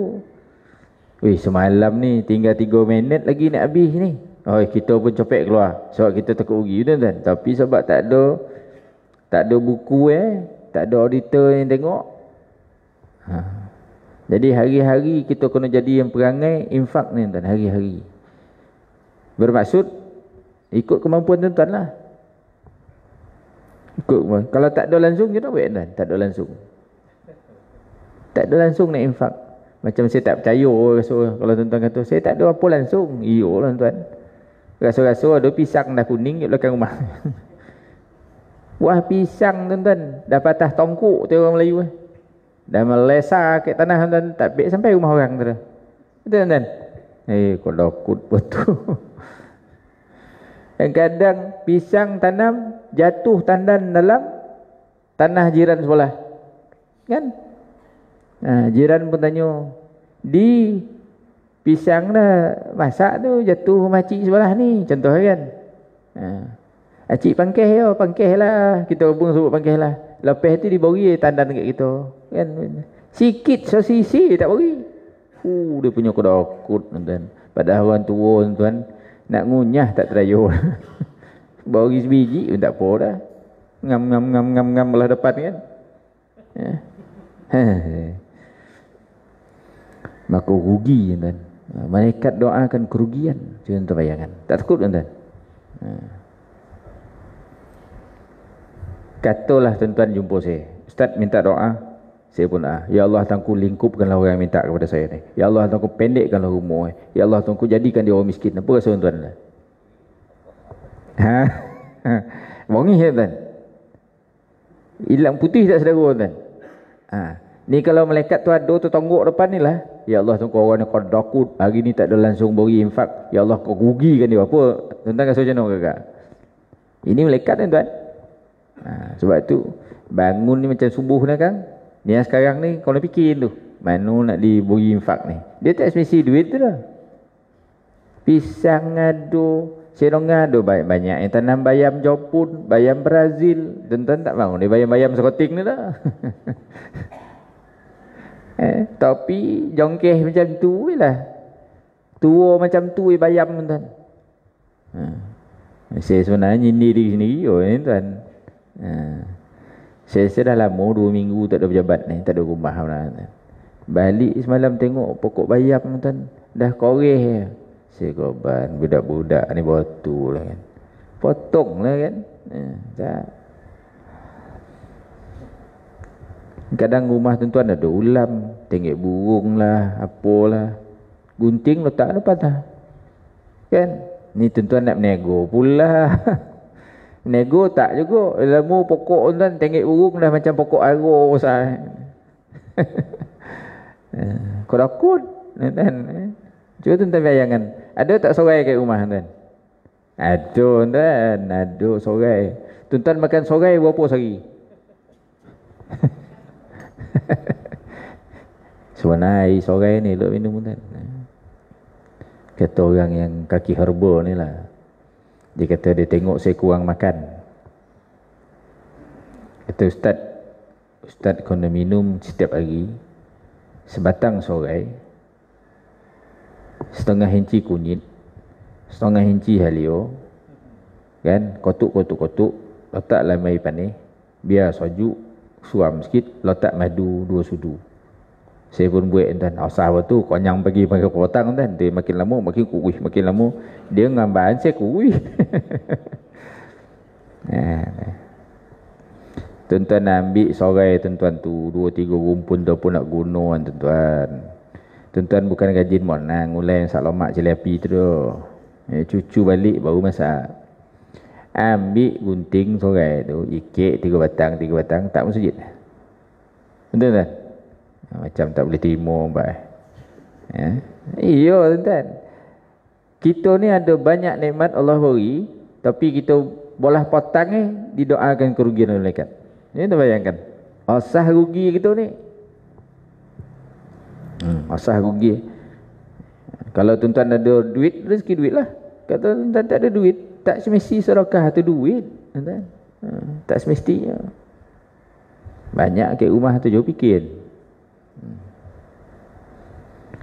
Weh semalam ni tinggal tiga minit lagi nak habis ni Oh kita pun copek keluar Sebab kita takut rugi tu kan? Tapi sebab tak ada Tak ada buku eh Tak ada auditor yang tengok ha. Jadi hari-hari kita kena jadi yang perangai Infak ni tuan hari-hari Bermaksud Ikut kemampuan tuan, -tuan lah Ikut kemampuan. Kalau tak ada langsung kita buat kan? Tak ada langsung tak ada langsung nak infak. Macam saya tak percaya rasul kalau tuan-tuan kata saya tak ada apa langsung. Iyo lah tuan. Rasul-rasul ada pisang dah kuning kat belakang rumah. (laughs) Wah pisang tuan-tuan dah patah tongkuk tu orang Melayu eh. Dah melesa ke tanah tuan-tuan tak baik sampai rumah orang tu. Betul tuan-tuan? Eh kau takut betul. Dan (laughs) kadang pisang tanam jatuh tandan dalam tanah jiran sebelah. Kan? Nah, ha, jiran pun tanya, di pisang dah masak tu jatuh makcik sebelah ni. Contoh kan. Nah, ha. Acik pangkeh ya, pangkeh lah. Kita pun sebut pangkeh lah. Lepih tu diberi tandan dekat kita. Kan? Sikit sosisi tak beri. Uh, dia punya kudakut. Tuan. Padahal orang tua tuan, nak ngunyah tak terayu (laughs) beri sebiji pun tak apa dah. Ngam, ngam, ngam, ngam, ngam belah depan kan. Ya maka rugi tuan. Ha, malaikat doakan kerugian. Tuan tu bayangkan. Tak takut tuan. -tuan. Ha. Katalah tuan-tuan jumpa saya. Ustaz minta doa. Saya pun ah, ya Allah tuanku lingkupkanlah orang yang minta kepada saya ni. Ya Allah tuanku pendekkanlah umur eh. Ya Allah tuanku jadikan dia orang miskin. Apa rasa tuan-tuan? Ha. bongi ha? ya, tuan. Hilang putih tak sedara tuan. Ha. Ni kalau malaikat tu ada tu tengok depan ni lah. Ya Allah tengok orang ni kodakut. Hari ni tak ada langsung beri infak. Ya Allah kau rugi kan dia apa. Tentang kasut macam mana Ini malaikat kan tuan. Ha, sebab tu bangun ni macam subuh ni kan. Ni yang sekarang ni kau nak fikir tu. Mana nak diberi infak ni. Dia tak semisi duit tu lah. Pisang ada. Cerong ada banyak-banyak yang tanam bayam jopun, bayam Brazil. Tentang tak bangun ni bayam-bayam sekoting ni lah. (laughs) Eh, tapi jongkeh macam tu lah. Tua macam tu eh, bayam tuan. Ha. Saya sebenarnya nyindir diri sendiri oh, eh, tuan. Ha. Saya, saya dah lama dua minggu tak ada pejabat ni. Tak ada rumah. Lah, tuan. Balik semalam tengok pokok bayam tuan. Dah koreh. Ya. Saya korban budak-budak ni botol lah kan. Potong lah kan. Ha. Tak. Kadang rumah tuan-tuan ada ulam, tengok burung lah, apalah. Gunting letak ada patah. Kan? Ni tuan-tuan nak menego pula. (laughs) Nego tak juga. Ilmu pokok tuan tengok burung dah macam pokok arus (laughs) sah. Eh, kau takut. Tuan-tuan. bayangkan. Ada tak sorai ke rumah tuan-tuan? Ada tuan-tuan. Ada sorai. Tuan-tuan makan sorai berapa sehari? (laughs) (laughs) Sebenarnya naik sorai ni Duk minum hutan Kata orang yang kaki herba ni lah Dia kata dia tengok saya kurang makan Kata ustaz Ustaz kena minum setiap hari Sebatang sorai Setengah inci kunyit Setengah inci halio Kan, kotuk-kotuk-kotuk Letaklah mari panik Biar sojuk suam sikit letak madu dua sudu saya pun buat dan Asal waktu konyang pergi pakai kotang dan dia makin lama makin kuih makin lama dia ngambahan saya kuih (laughs) eh, eh. tuan-tuan nak ambil sorai tuan-tuan tu dua tiga rumpun tu pun nak guna tuan-tuan tuan-tuan bukan gajin mana ngulai salamak celi api tu tu eh, cucu balik baru masak ambil gunting sorai tu ikik tiga batang tiga batang tak masuk jid betul tak ah, macam tak boleh terima bye. Eh? ya iya tuan kita ni ada banyak nikmat Allah beri tapi kita bolah potang ni didoakan kerugian oleh malaikat ya tu bayangkan osah rugi kita ni hmm osah rugi kalau tuan-tuan ada duit rezeki duitlah. kata tuan-tuan tak ada duit tak semesti sedekah tu duit ha, tak semestinya ha. banyak ke rumah tu jauh fikir hmm.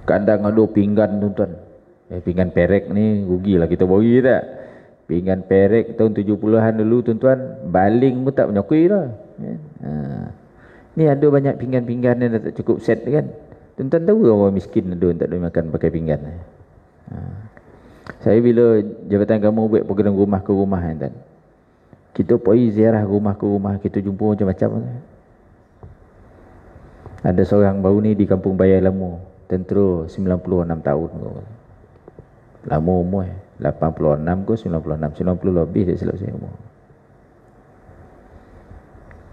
kadang ada pinggan tuan-tuan eh, pinggan perek ni rugilah kita bagi tak pinggan perek tahun 70-an dulu tuan-tuan baling pun tak menyokui lah ya. Ha. ni ada banyak pinggan-pinggan yang tak cukup set kan tuan-tuan tahu orang miskin ada yang tak boleh makan pakai pinggan eh? ha. Saya bila jabatan kamu buat pergi rumah ke rumah kan eh, tuan. Kita pergi ziarah rumah ke rumah, kita jumpa macam-macam Ada seorang baru ni di kampung Bayar Lamu, tentera 96 tahun tu. Lama umur 86 eh, ke 96, 90 lebih dia selalu saya umur.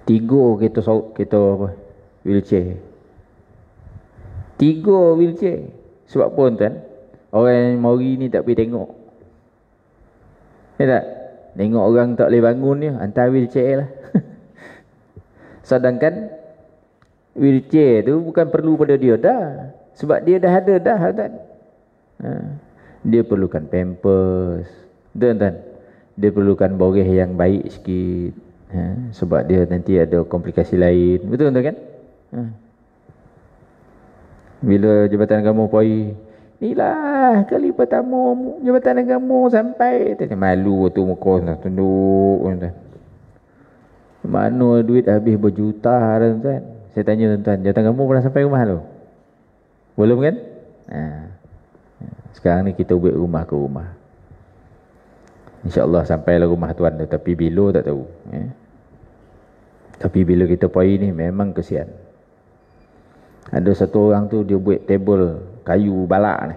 Tiga kereta sok kereta apa? wilce Tiga wilce Sebab apa tuan? Orang mori ni tak boleh tengok Ya tak? Tengok orang tak boleh bangun ni Hantar wheelchair lah (laughs) Sedangkan Wheelchair tu bukan perlu pada dia dah Sebab dia dah ada dah tuan. Ha. Dia perlukan pampers Tuan-tuan Dia perlukan boreh yang baik sikit ha. Sebab dia nanti ada komplikasi lain Betul tuan kan? Ha. Bila jabatan kamu pergi. Inilah kali pertama jabatan agama sampai tadi malu tu muka nak tunduk tuan. Mana duit habis berjuta lah, tuan. Saya tanya tuan-tuan, jabatan agama pernah sampai rumah tu? Belum kan? Ha. Sekarang ni kita buat rumah ke rumah. Insya Allah sampai sampailah rumah tuan tu. Tapi bila tak tahu. Eh? Tapi bila kita pergi ni memang kesian. Ada satu orang tu dia buat table kayu balak ni.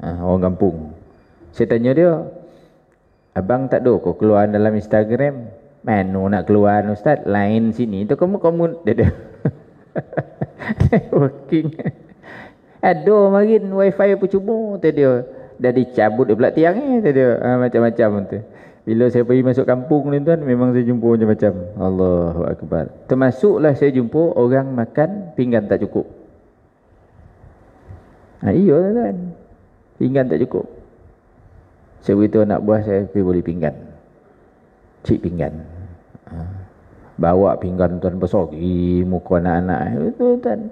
Ha, orang kampung. Saya tanya dia, abang tak doh kau keluar dalam Instagram? Mana nak keluar ustaz? Lain sini tu kamu kamu dia dia. (laughs) Networking. Aduh marin wifi pun cuba tu dia. Dah dicabut dia pula tiang eh dia. Ha, macam-macam tu. Bila saya pergi masuk kampung ni tuan memang saya jumpa macam-macam. Allahu akbar. Termasuklah saya jumpa orang makan pinggan tak cukup. Ha, iya tuan-tuan. Pinggan tak cukup. Saya beritahu nak buah saya, saya boleh pinggan. Cik pinggan. Ha. Bawa pinggan tuan besar. Ih, muka anak-anak. Tuan-tuan.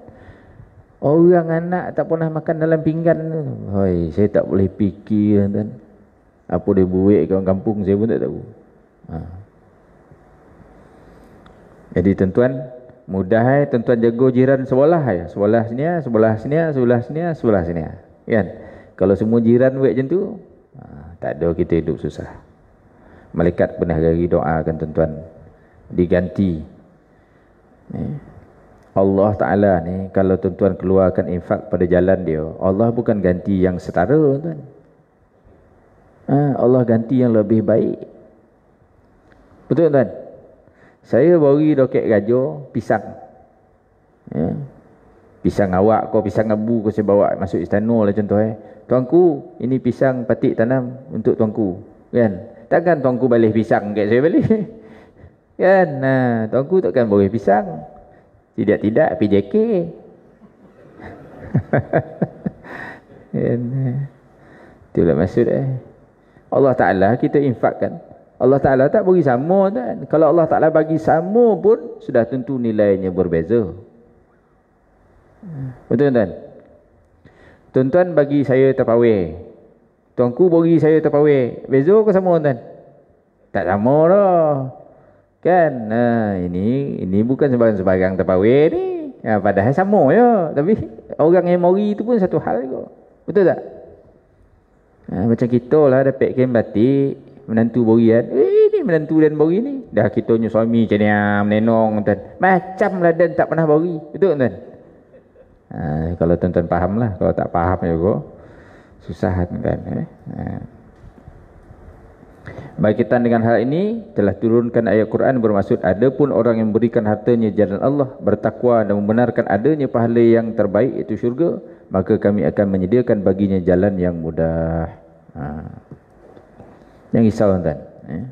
Orang anak tak pernah makan dalam pinggan. Hoi, saya tak boleh fikir tuan-tuan. Apa dia buik kawan kampung, saya pun tak tahu. Ha. Jadi tuan-tuan, mudah eh tuan-tuan jaga jiran sebelah eh sebelah sini sebelah sini sebelah sini sebelah sini kan kalau semua jiran buat macam tu ha, tak ada kita hidup susah malaikat pernah gari doakan tuan-tuan diganti Allah Ta'ala ni kalau tuan-tuan keluarkan infak pada jalan dia Allah bukan ganti yang setara tuan ha, Allah ganti yang lebih baik betul tuan-tuan saya bagi dokek raja pisang. Ya. Pisang awak kau, pisang abu kau saya bawa masuk istana lah contoh eh. Tuanku, ini pisang petik tanam untuk tuanku. Kan? Takkan tuanku balik pisang kat saya balik. (laughs) kan? Nah, ha, tuanku takkan boleh pisang. Tidak-tidak PJK. (laughs) Kan? Itulah maksud eh. Allah Ta'ala kita infakkan. Allah Ta'ala tak bagi sama kan kalau Allah Ta'ala bagi sama pun sudah tentu nilainya berbeza betul kan? tuan-tuan bagi saya terpawir tuanku bagi saya terpawir beza ke sama kan? tak sama lah kan nah, ini ini bukan sebarang-sebarang terpawir ni ya, padahal sama ya tapi orang yang mori itu pun satu hal kot. betul tak ha, macam kita lah dapatkan batik menantu bori kan. Eh ini menantu dan bagi ni. Dah kita punya suami macam ni ah, menenong tuan. Macam lah dan tak pernah bagi Betul tuan? Ha, kalau tuan-tuan faham lah. Kalau tak faham juga. Ya, Susah tuan. Eh? Ha. Ah. Berkaitan dengan hal ini telah turunkan ayat Quran bermaksud ada pun orang yang memberikan hartanya jalan Allah bertakwa dan membenarkan adanya pahala yang terbaik itu syurga maka kami akan menyediakan baginya jalan yang mudah. Ha. Jangan risau tuan-tuan. Eh?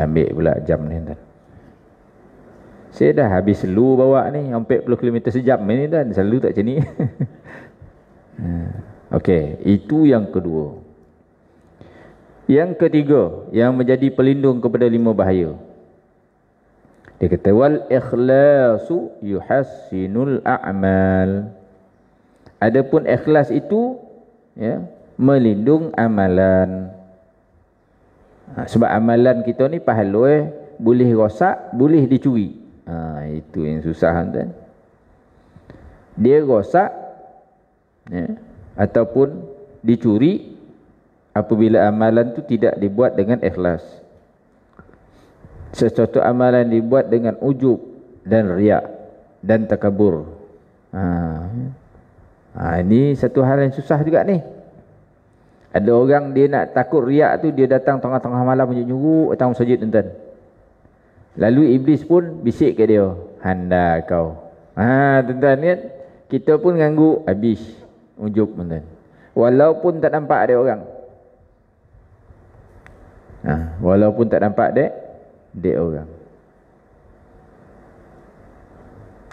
Ambil pula jam ni tuan. Saya dah habis lu bawa ni. 40 kilometer sejam ni tuan. Selu tak macam ni. (laughs) Ha. Okey. Itu yang kedua. Yang ketiga. Yang menjadi pelindung kepada lima bahaya. Dia kata wal ikhlasu yuhassinul a'mal. Adapun ikhlas itu ya, melindung amalan ha, sebab amalan kita ni pahala eh boleh rosak boleh dicuri ha, itu yang susah kan dia rosak ya, ataupun dicuri apabila amalan tu tidak dibuat dengan ikhlas sesuatu amalan dibuat dengan ujub dan riak dan takabur ha. Ha, ini satu hal yang susah juga ni ada orang dia nak takut riak tu dia datang tengah-tengah malam menyuruh nyuruk datang masjid tuan-tuan. Lalu iblis pun bisik ke dia, "Handa kau." Ha tuan-tuan kan? kita pun ganggu habis ujub tuan Walaupun tak nampak ada orang. Ha, walaupun tak nampak dek dia orang.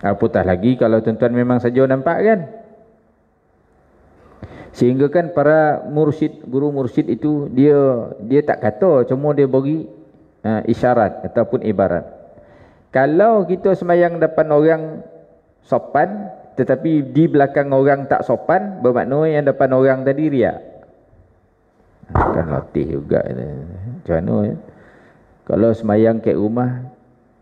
Apatah lagi kalau tuan-tuan memang saja nampak kan? sehingga kan para mursyid guru mursyid itu dia dia tak kata cuma dia bagi uh, isyarat ataupun ibarat kalau kita semayang depan orang sopan tetapi di belakang orang tak sopan bermakna yang depan orang tadi riak akan ha, latih juga macam mana ya? kalau semayang ke rumah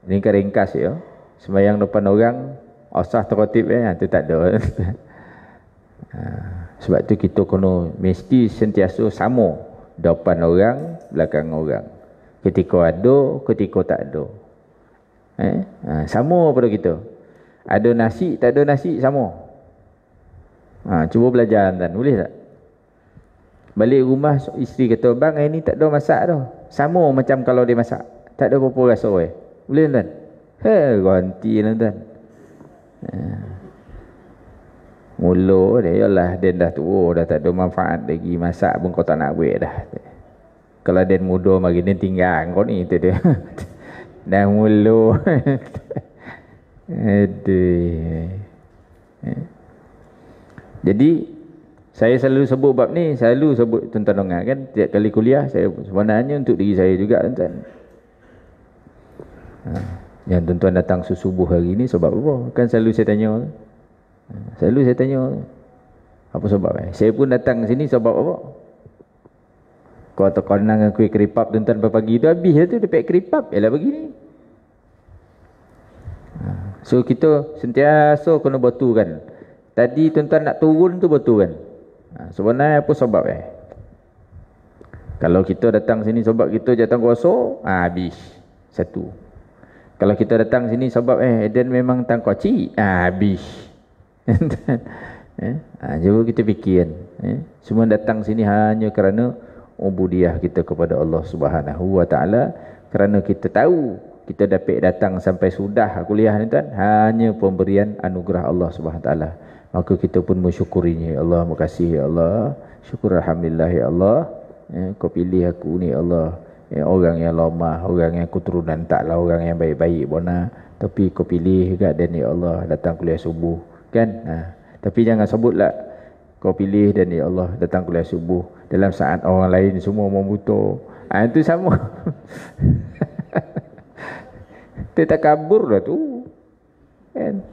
ni kan ringkas ya semayang depan orang asah terotip ya itu ha, tak ada (laughs) Sebab tu kita kena mesti sentiasa sama depan orang, belakang orang. Ketika ada, ketika tak ada. Eh? Ha, sama pada kita. Ada nasi, tak ada nasi, sama. Ha, cuba belajar tuan, boleh tak? Balik rumah isteri kata, "Bang, hari ni tak ada masak tu, Sama macam kalau dia masak. Tak ada apa-apa rasa oi. Boleh tuan? Ha, ganti tuan. Ha. Mulut dia ialah dia dah tua dah tak ada manfaat lagi masak pun kau tak nak buat dah. Kalau dia muda lagi dia tinggal kau ni tu dia. (laughs) dah mulut. (laughs) Aduh. Jadi saya selalu sebut bab ni, selalu sebut tuan-tuan dengar kan tiap kali kuliah saya sebenarnya untuk diri saya juga tuan-tuan. Ha. Yang tuan-tuan datang subuh hari ni sebab apa? Kan selalu saya tanya. Kan? Selalu saya tanya apa sebab eh? Saya pun datang sini sebab apa? Kau tak kena dengan kuih keripap tuan-tuan pagi tu habis lah tu dapat keripap. lah begini. Ha, so kita sentiasa kena batu kan. Tadi tuan-tuan nak turun tu batu kan. Ha, sebenarnya apa sebab eh? Kalau kita datang sini sebab kita jatuh kuasa, ha, habis. Satu. Kalau kita datang sini sebab eh, Eden memang tangkoci, ha, Habis. Entah. Kan? (laughs) Kan? Eh? Ha, cuba kita fikirkan. Eh? Semua datang sini hanya kerana ubudiah kita kepada Allah Subhanahu Wa Taala. Kerana kita tahu kita dapat datang sampai sudah kuliah ni tuan hanya pemberian anugerah Allah Subhanahu taala maka kita pun mensyukurinya ya Allah terima kasih ya Allah syukur alhamdulillah ya Allah eh, kau pilih aku ni ya Allah eh, orang yang lama, orang yang keturunan taklah orang yang baik-baik bona lah. tapi kau pilih juga dan ya Allah datang kuliah subuh kan ha. tapi jangan sebutlah kau pilih dan ya Allah datang kuliah subuh dalam saat orang lain semua membutuh ha, itu sama (laughs) dia tak kabur lah tu kan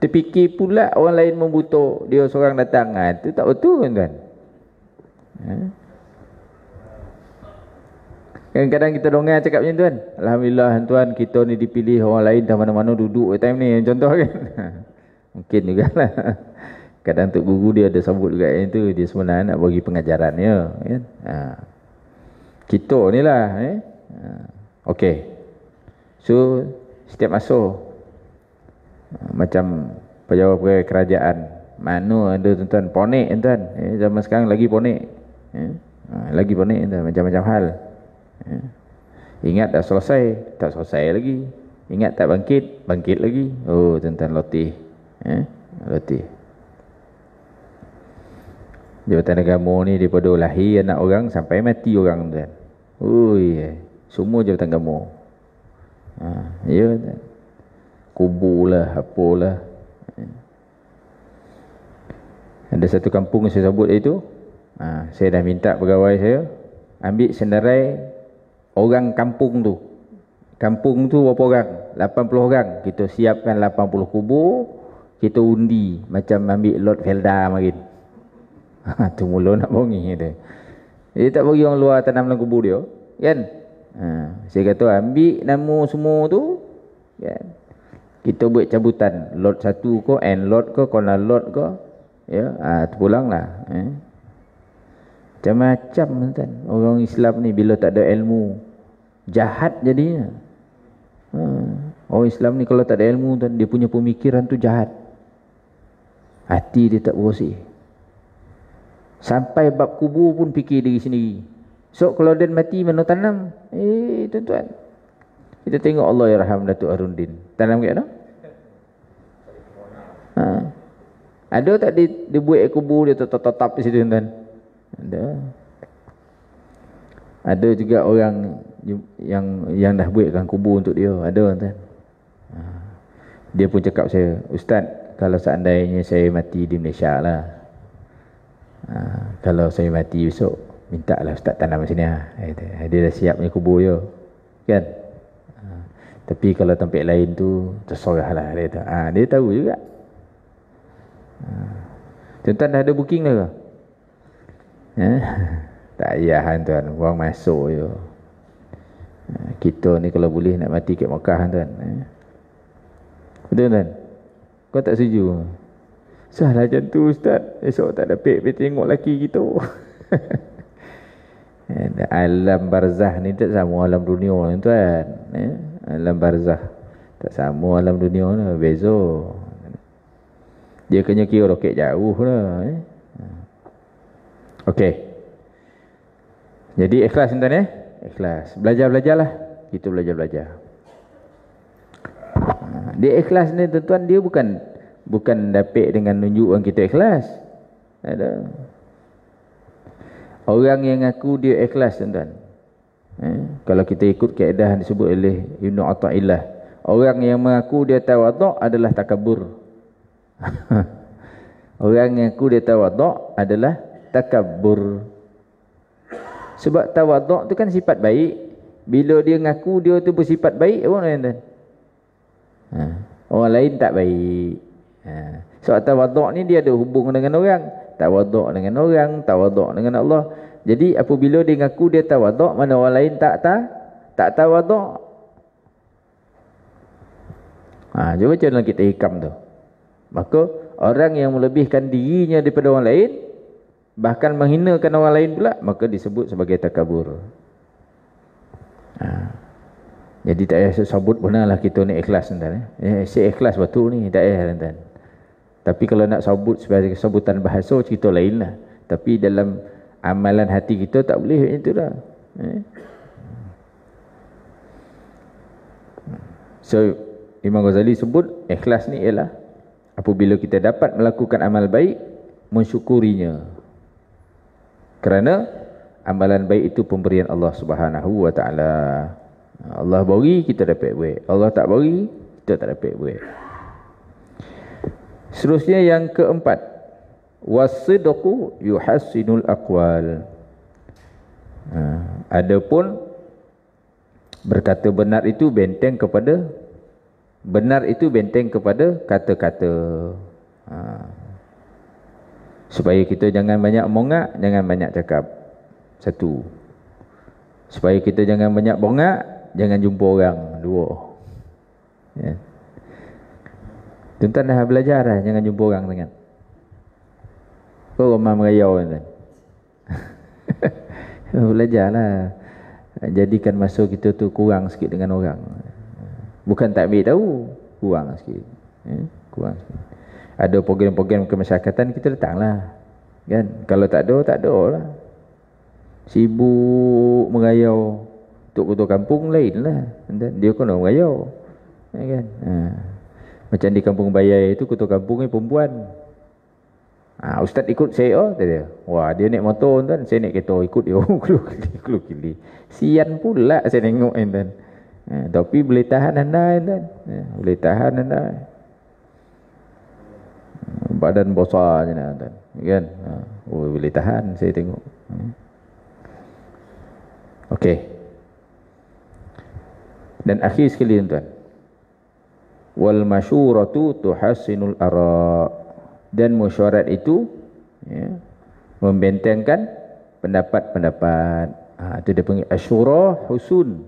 terfikir pula orang lain membutuh dia seorang datang ha, itu tak betul kan tuan ha. Kadang-kadang kita dongeng cakap macam tuan. Alhamdulillah tuan kita ni dipilih orang lain dah mana-mana duduk time ni contoh kan. (laughs) Mungkin juga lah. Kadang tu guru dia ada sambut juga yang tu. Dia sebenarnya nak bagi pengajaran dia. Kan? Ha. Kita ni lah. Eh? Ha. Okay. So, setiap masuk. Ha, macam pejabat kerajaan. Mana ada tuan-tuan. Ponek tuan-tuan. Ya, zaman sekarang lagi ponek. Eh? Ha, lagi ponek tuan Macam-macam hal. Eh? Ingat dah selesai. Tak selesai lagi. Ingat tak bangkit. Bangkit lagi. Oh tuan-tuan lotih eh, letih jabatan agama ni daripada lahir anak orang sampai mati orang tu Ui, semua jabatan agama ha, ya kan kubulah apalah ada satu kampung yang saya sebut itu ha, saya dah minta pegawai saya ambil senarai orang kampung tu kampung tu berapa orang 80 orang kita siapkan 80 kubur kita undi macam ambil lot felda mungkin. (laughs) Ha, tu mula nak bongi dia. Dia tak bagi orang luar tanam dalam kubur dia. Kan? Ha, saya kata ambil nama semua tu. Kan? Kita buat cabutan. Lot satu ko and lot ke kona lot ko. Ya, ha, tu pulang lah. Eh? Macam-macam kan? orang Islam ni bila tak ada ilmu. Jahat jadinya. Ha, orang Islam ni kalau tak ada ilmu, dia punya pemikiran tu jahat. Hati dia tak bersih. Sampai bab kubur pun fikir diri sendiri. So kalau dia mati mana tanam? Eh tuan-tuan. Kita tengok Allah Ya Rahman Datuk Arundin. Tanam ke mana? Ha. Ada tak dia, dia buat kubur dia tetap-tetap di situ tuan-tuan? Ada. Ada juga orang yang yang dah buatkan kubur untuk dia. Ada tuan-tuan. Ha. Dia pun cakap saya, Ustaz, kalau seandainya saya mati di Malaysia lah ha, kalau saya mati besok minta lah ustaz tanam sini lah eh, eh, dia dah siap punya kubur dia kan ha, tapi kalau tempat lain tu tersorah lah dia, tu. ha, dia tahu juga ha, tuan dah ada booking dah ke? Ha? (laughs) tak payah kan tuan orang masuk je ha, kita ni kalau boleh nak mati kat Mekah tuan eh? betul tuan kau tak setuju? Salah macam tu ustaz. Esok tak ada pek pergi tengok lelaki kita. (laughs) alam barzah ni tak sama alam dunia ni tuan. Eh? Alam barzah. Tak sama alam dunia ni. Beza. Dia kena kira roket jauh lah. Eh? Okey. Jadi ikhlas tuan ya. Eh? Ikhlas. Belajar-belajarlah. Kita belajar-belajar dia ikhlas ni tuan-tuan dia bukan bukan dapat dengan tunjukkan kita ikhlas ada orang yang aku dia ikhlas tuan-tuan eh? kalau kita ikut kaedah disebut oleh Ibn Atta'illah orang yang mengaku dia tawaduk adalah takabur (laughs) orang yang aku dia tawaduk adalah takabur sebab tawaduk tu kan sifat baik bila dia mengaku dia tu bersifat baik apa tuan-tuan Ha. Orang lain tak baik. Ha. Sebab tawaduk ni dia ada hubung dengan orang. Tawaduk dengan orang, tawaduk dengan Allah. Jadi apabila dia ngaku dia tawaduk, mana orang lain tak ta, tak tawaduk. Ha, cuba macam dalam kita ikam tu. Maka orang yang melebihkan dirinya daripada orang lain, bahkan menghinakan orang lain pula, maka disebut sebagai takabur. Ha. Jadi tak payah sebut benarlah kita ni ikhlas tuan eh. Ya, si ikhlas betul ni tak payah tuan. Tapi kalau nak sebut sebagai sebutan bahasa cerita lainlah. Tapi dalam amalan hati kita tak boleh macam itulah. Eh. So Imam Ghazali sebut ikhlas ni ialah apabila kita dapat melakukan amal baik mensyukurinya. Kerana amalan baik itu pemberian Allah Subhanahu wa taala. Allah bagi kita dapat buat. Allah tak bagi kita tak dapat buat. Seterusnya yang keempat. wasidoku yuhasinul akwal. Ha, adapun berkata benar itu benteng kepada benar itu benteng kepada kata-kata. Ha. Supaya kita jangan banyak mongak, jangan banyak cakap. Satu. Supaya kita jangan banyak bongak, jangan jumpa orang dua. Ya. Tuan-tuan dah belajar dah jangan jumpa orang sangat. Kau rumah merayau ni. (laughs) Belajarlah. Jadikan masa kita tu kurang sikit dengan orang. Bukan tak ambil tahu, kurang sikit. Ya, kurang sikit. Ada program-program ke kemasyarakatan kita datanglah. Kan? Kalau tak ada, tak ada lah. Sibuk merayau. Tok ketua kampung lain lah Dia kena meraya kan? ha. Macam di kampung bayar itu Ketua kampung ni perempuan ha, Ustaz ikut saya oh, dia. Wah dia naik motor tuan Saya naik kereta ikut dia (laughs) oh, keluh kili Sian pula saya tengok ha, Tapi boleh tahan anda ha, Boleh tahan anda ha, Badan besar je nak ya kan? Ha. Oh, boleh tahan saya tengok. Ha. Okey. Dan akhir sekali tuan-tuan. Wal masyuratu tuhassinul ara. Dan musyarat itu ya, membentengkan pendapat-pendapat. Ha, itu dia panggil asyura husun.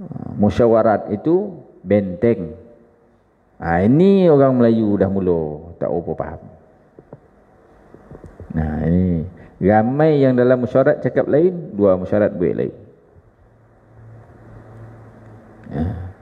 Ha, Musyawarat itu benteng. Ha, ini orang Melayu dah mula tak apa faham. Nah ini ramai yang dalam musyarat cakap lain, dua musyarat buat lain.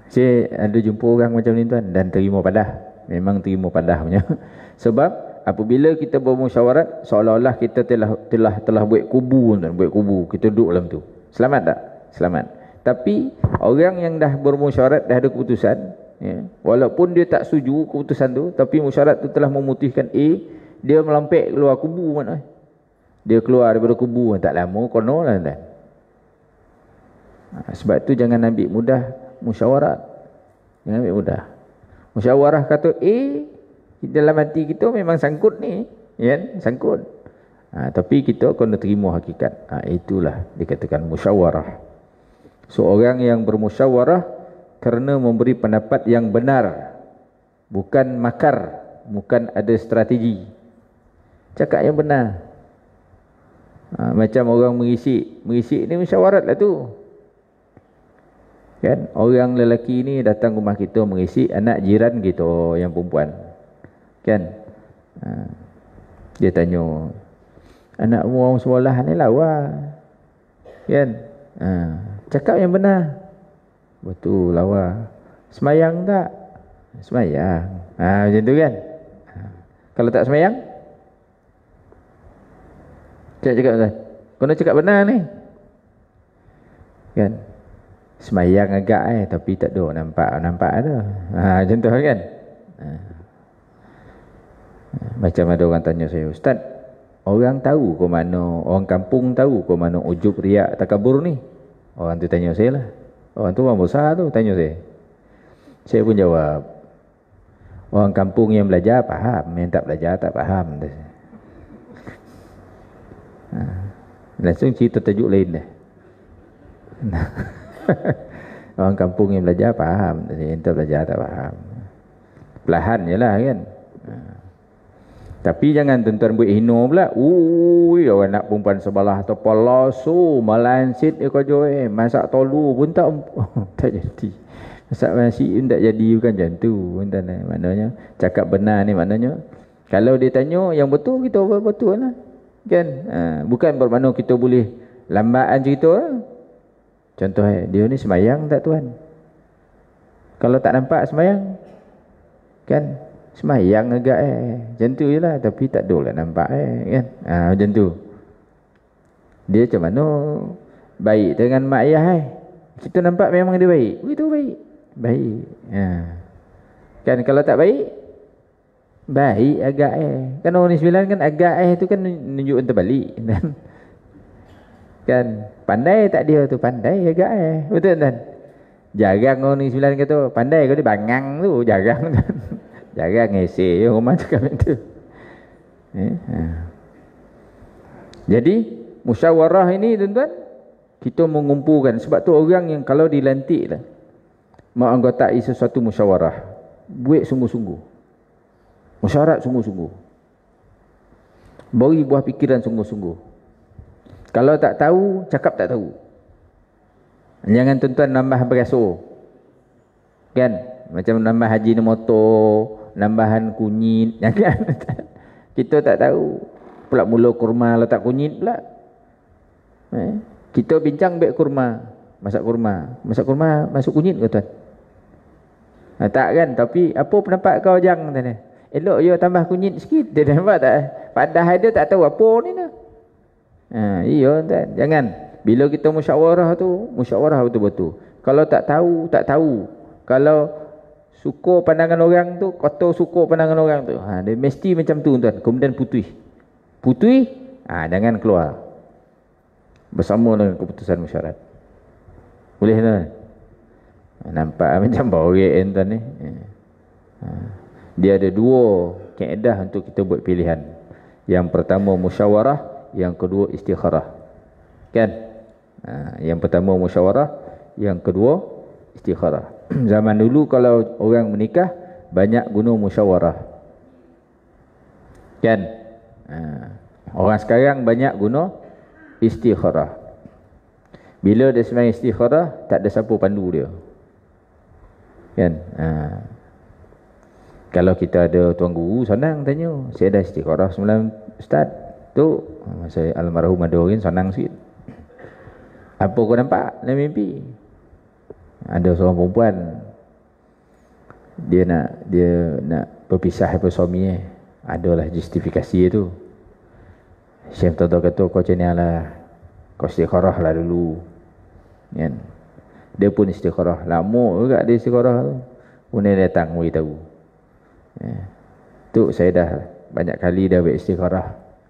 Saya ada jumpa orang macam ni tuan dan terima padah. Memang terima padah punya. (laughs) Sebab apabila kita bermusyawarat seolah-olah kita telah telah telah buat kubu tuan, buat kubu. Kita duduk dalam tu. Selamat tak? Selamat. Tapi orang yang dah bermusyawarat dah ada keputusan, ya. Walaupun dia tak setuju keputusan tu, tapi musyawarat tu telah memutihkan. A, eh, dia melompat keluar kubu mana? Eh. Dia keluar daripada kubu tak lama kono lah tuan. Ha, sebab tu jangan ambil mudah Musyawarah jangan ambil mudah musyawarah kata eh dalam hati kita memang sangkut ni ya kan? sangkut ha, tapi kita kena terima hakikat ha, itulah dikatakan musyawarah seorang yang bermusyawarah kerana memberi pendapat yang benar bukan makar bukan ada strategi cakap yang benar ha, macam orang mengisik mengisik ni musyawarat lah tu Kan? Orang lelaki ni datang rumah kita mengisi anak jiran kita yang perempuan. Kan? Ha. Dia tanya, anak orang sekolah ni lawa. Kan? Ha. Cakap yang benar. Betul lawa. Semayang tak? Semayang. Ha, macam tu kan? Ha. Kalau tak semayang? Cakap-cakap. Kau nak cakap benar ni? Kan? Kan? semayang agak eh tapi tak duk nampak nampak ada. Ha contoh kan. Ha. Macam ada orang tanya saya, "Ustaz, orang tahu ke mana? Orang kampung tahu ke mana ujub riak takabur ni?" Orang tu tanya saya lah. Orang tu orang besar tu tanya saya. Saya pun jawab, "Orang kampung yang belajar faham, yang tak belajar tak faham." Ha. Langsung cerita tajuk lain dah. Nah. (laughs) (laughs) orang kampung yang belajar faham entah belajar tak faham perlahan je lah kan tapi jangan tuan-tuan buat hino pula. Ui, orang nak perempuan sebelah atau palasu, malansit dia kau eh. Masak tolu pun tak (laughs) tak jadi. Masak nasi pun tak jadi bukan macam tu. Tuan eh. Maknanya cakap benar ni maknanya kalau dia tanya yang betul kita betul lah. Kan? Ha, bukan bermakna kita boleh lambatan cerita lah. Contoh eh, dia ni semayang tak tuan? Kalau tak nampak semayang, kan semayang agak eh. Macam tu je lah tapi tak dole nampak eh kan. Ha macam tu. Dia macam mana baik dengan mak ayah eh. Kita nampak memang dia baik. Begitu baik. Baik. Ha. Kan kalau tak baik baik agak eh. Kan orang ni sembilan kan agak eh tu kan nunjuk untuk balik. Kan? Kan? Pandai tak dia tu? Pandai agak eh. Betul kan tuan? Jarang orang ni sembilan kata, pandai kau ni bangang tu. Jarang tuan. (laughs) Jarang ngesek je rumah tu kami tu. Eh, ha. Jadi, musyawarah ini tuan-tuan, kita mengumpulkan. Sebab tu orang yang kalau dilantik lah, menganggotai sesuatu musyawarah. Buat sungguh-sungguh. Musyarat sungguh-sungguh. bagi buah pikiran sungguh-sungguh. Kalau tak tahu, cakap tak tahu. Jangan tuan-tuan nambah beraso. Kan? Macam nambah haji ni motor, nambahan kunyit. (laughs) Jangan. Kita tak tahu. Pula mula kurma letak kunyit pula. Eh? Kita bincang baik kurma. Masak kurma. Masak kurma masuk kunyit ke tuan? Nah, ha, tak kan? Tapi apa pendapat kau jang? Tanya? Elok you tambah kunyit sikit. Dia nampak tak? Padahal dia tak tahu apa ni lah. Ha, iya tuan, jangan. Bila kita musyawarah tu, musyawarah betul-betul. Kalau tak tahu, tak tahu. Kalau suka pandangan orang tu, kotor suka pandangan orang tu. Ha, dia mesti macam tu tuan. Kemudian putih. Putih, ha, jangan keluar. Bersama dengan keputusan musyarat. Boleh tuan? Ha, nampak (laughs) macam boring tuan ni. Ha. ha. Dia ada dua keedah untuk kita buat pilihan. Yang pertama musyawarah yang kedua istikharah. Kan? Ha, yang pertama musyawarah, yang kedua istikharah. (clears throat) Zaman dulu kalau orang menikah banyak guna musyawarah. Kan? Ha, orang sekarang banyak guna istikharah. Bila dia sembang istikharah, tak ada siapa pandu dia. Kan? Ha. Kalau kita ada tuan guru, senang tanya. Saya dah istikharah semalam Ustaz tu masa almarhum doin senang sikit apa kau nampak dalam mimpi ada seorang perempuan dia nak dia nak berpisah dengan suaminya adalah justifikasi dia tu Syekh Tadda kata kau macam ni lah kau istiqarah lah dulu kan dia pun istiqarah lama juga dia istiqarah tu pun dia datang beritahu ya. tu saya dah banyak kali dah buat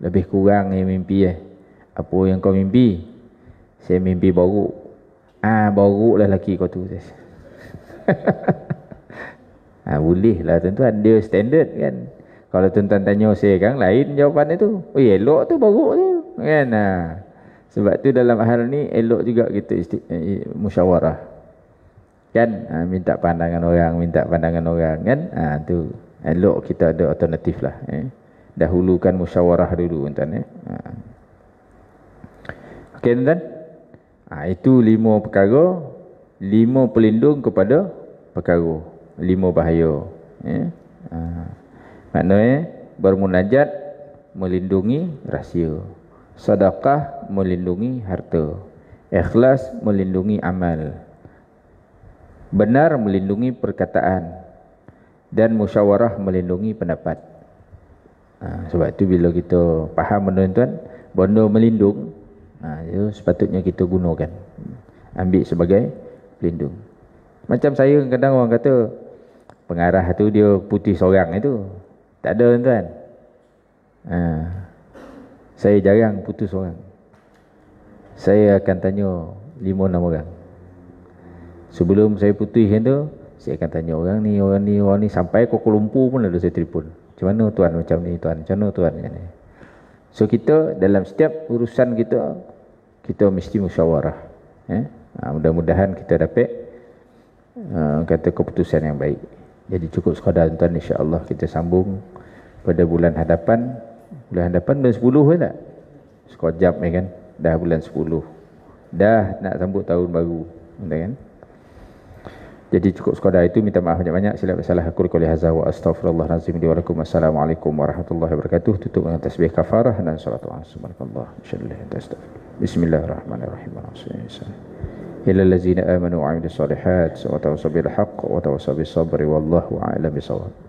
lebih kurang ni mimpi eh. Apa yang kau mimpi? Saya mimpi buruk. Ah ha, buruk lah lelaki kau tu. (laughs) ah ha, boleh lah tuan-tuan. Dia standard kan. Kalau tuan-tuan tanya saya kan lain jawapan dia tu. Oh elok tu buruk tu. Kan. Ha. Sebab tu dalam hal ni elok juga kita isti- eh, musyawarah. Kan. Ha, minta pandangan orang. Minta pandangan orang kan. Ah ha, tu. Elok kita ada alternatif lah. Eh dahulukan musyawarah dulu tuan ya. Ha. Okey tuan. Ha, itu lima perkara, lima pelindung kepada perkara, lima bahaya. Ya. Ha. Maknanya bermunajat melindungi rahsia. Sedekah melindungi harta. Ikhlas melindungi amal. Benar melindungi perkataan. Dan musyawarah melindungi pendapat ha, sebab itu bila kita faham benda tuan benda melindung ha, itu ya, sepatutnya kita gunakan hmm, ambil sebagai pelindung macam saya kadang orang kata pengarah tu dia putih seorang itu tak ada tuan ha, saya jarang putih orang saya akan tanya lima enam orang sebelum saya putih itu saya akan tanya orang ni orang ni orang ni sampai Kuala Lumpur pun ada saya telefon macam mana tuan macam ni tuan? Macam mana tuan macam ni? So kita dalam setiap urusan kita kita mesti musyawarah. Eh? Ha, mudah-mudahan kita dapat uh, ha, kata keputusan yang baik. Jadi cukup sekadar tuan insya-Allah kita sambung pada bulan hadapan. Bulan hadapan bulan 10 kan? tak? Sekejap eh, kan. Dah bulan 10. Dah nak sambut tahun baru. Entah kan? Jadi cukup sekadar itu minta maaf banyak-banyak silap salah aku qul hadza wa astaghfirullah nazim li wa assalamualaikum warahmatullahi wabarakatuh tutup dengan tasbih kafarah dan salatu subhanallah insyaallah bismillahirrahmanirrahim illa allazina amanu wa amilus solihat wa tawassaw bil haqq wa tawassaw bis sabri wallahu a'lam bisawab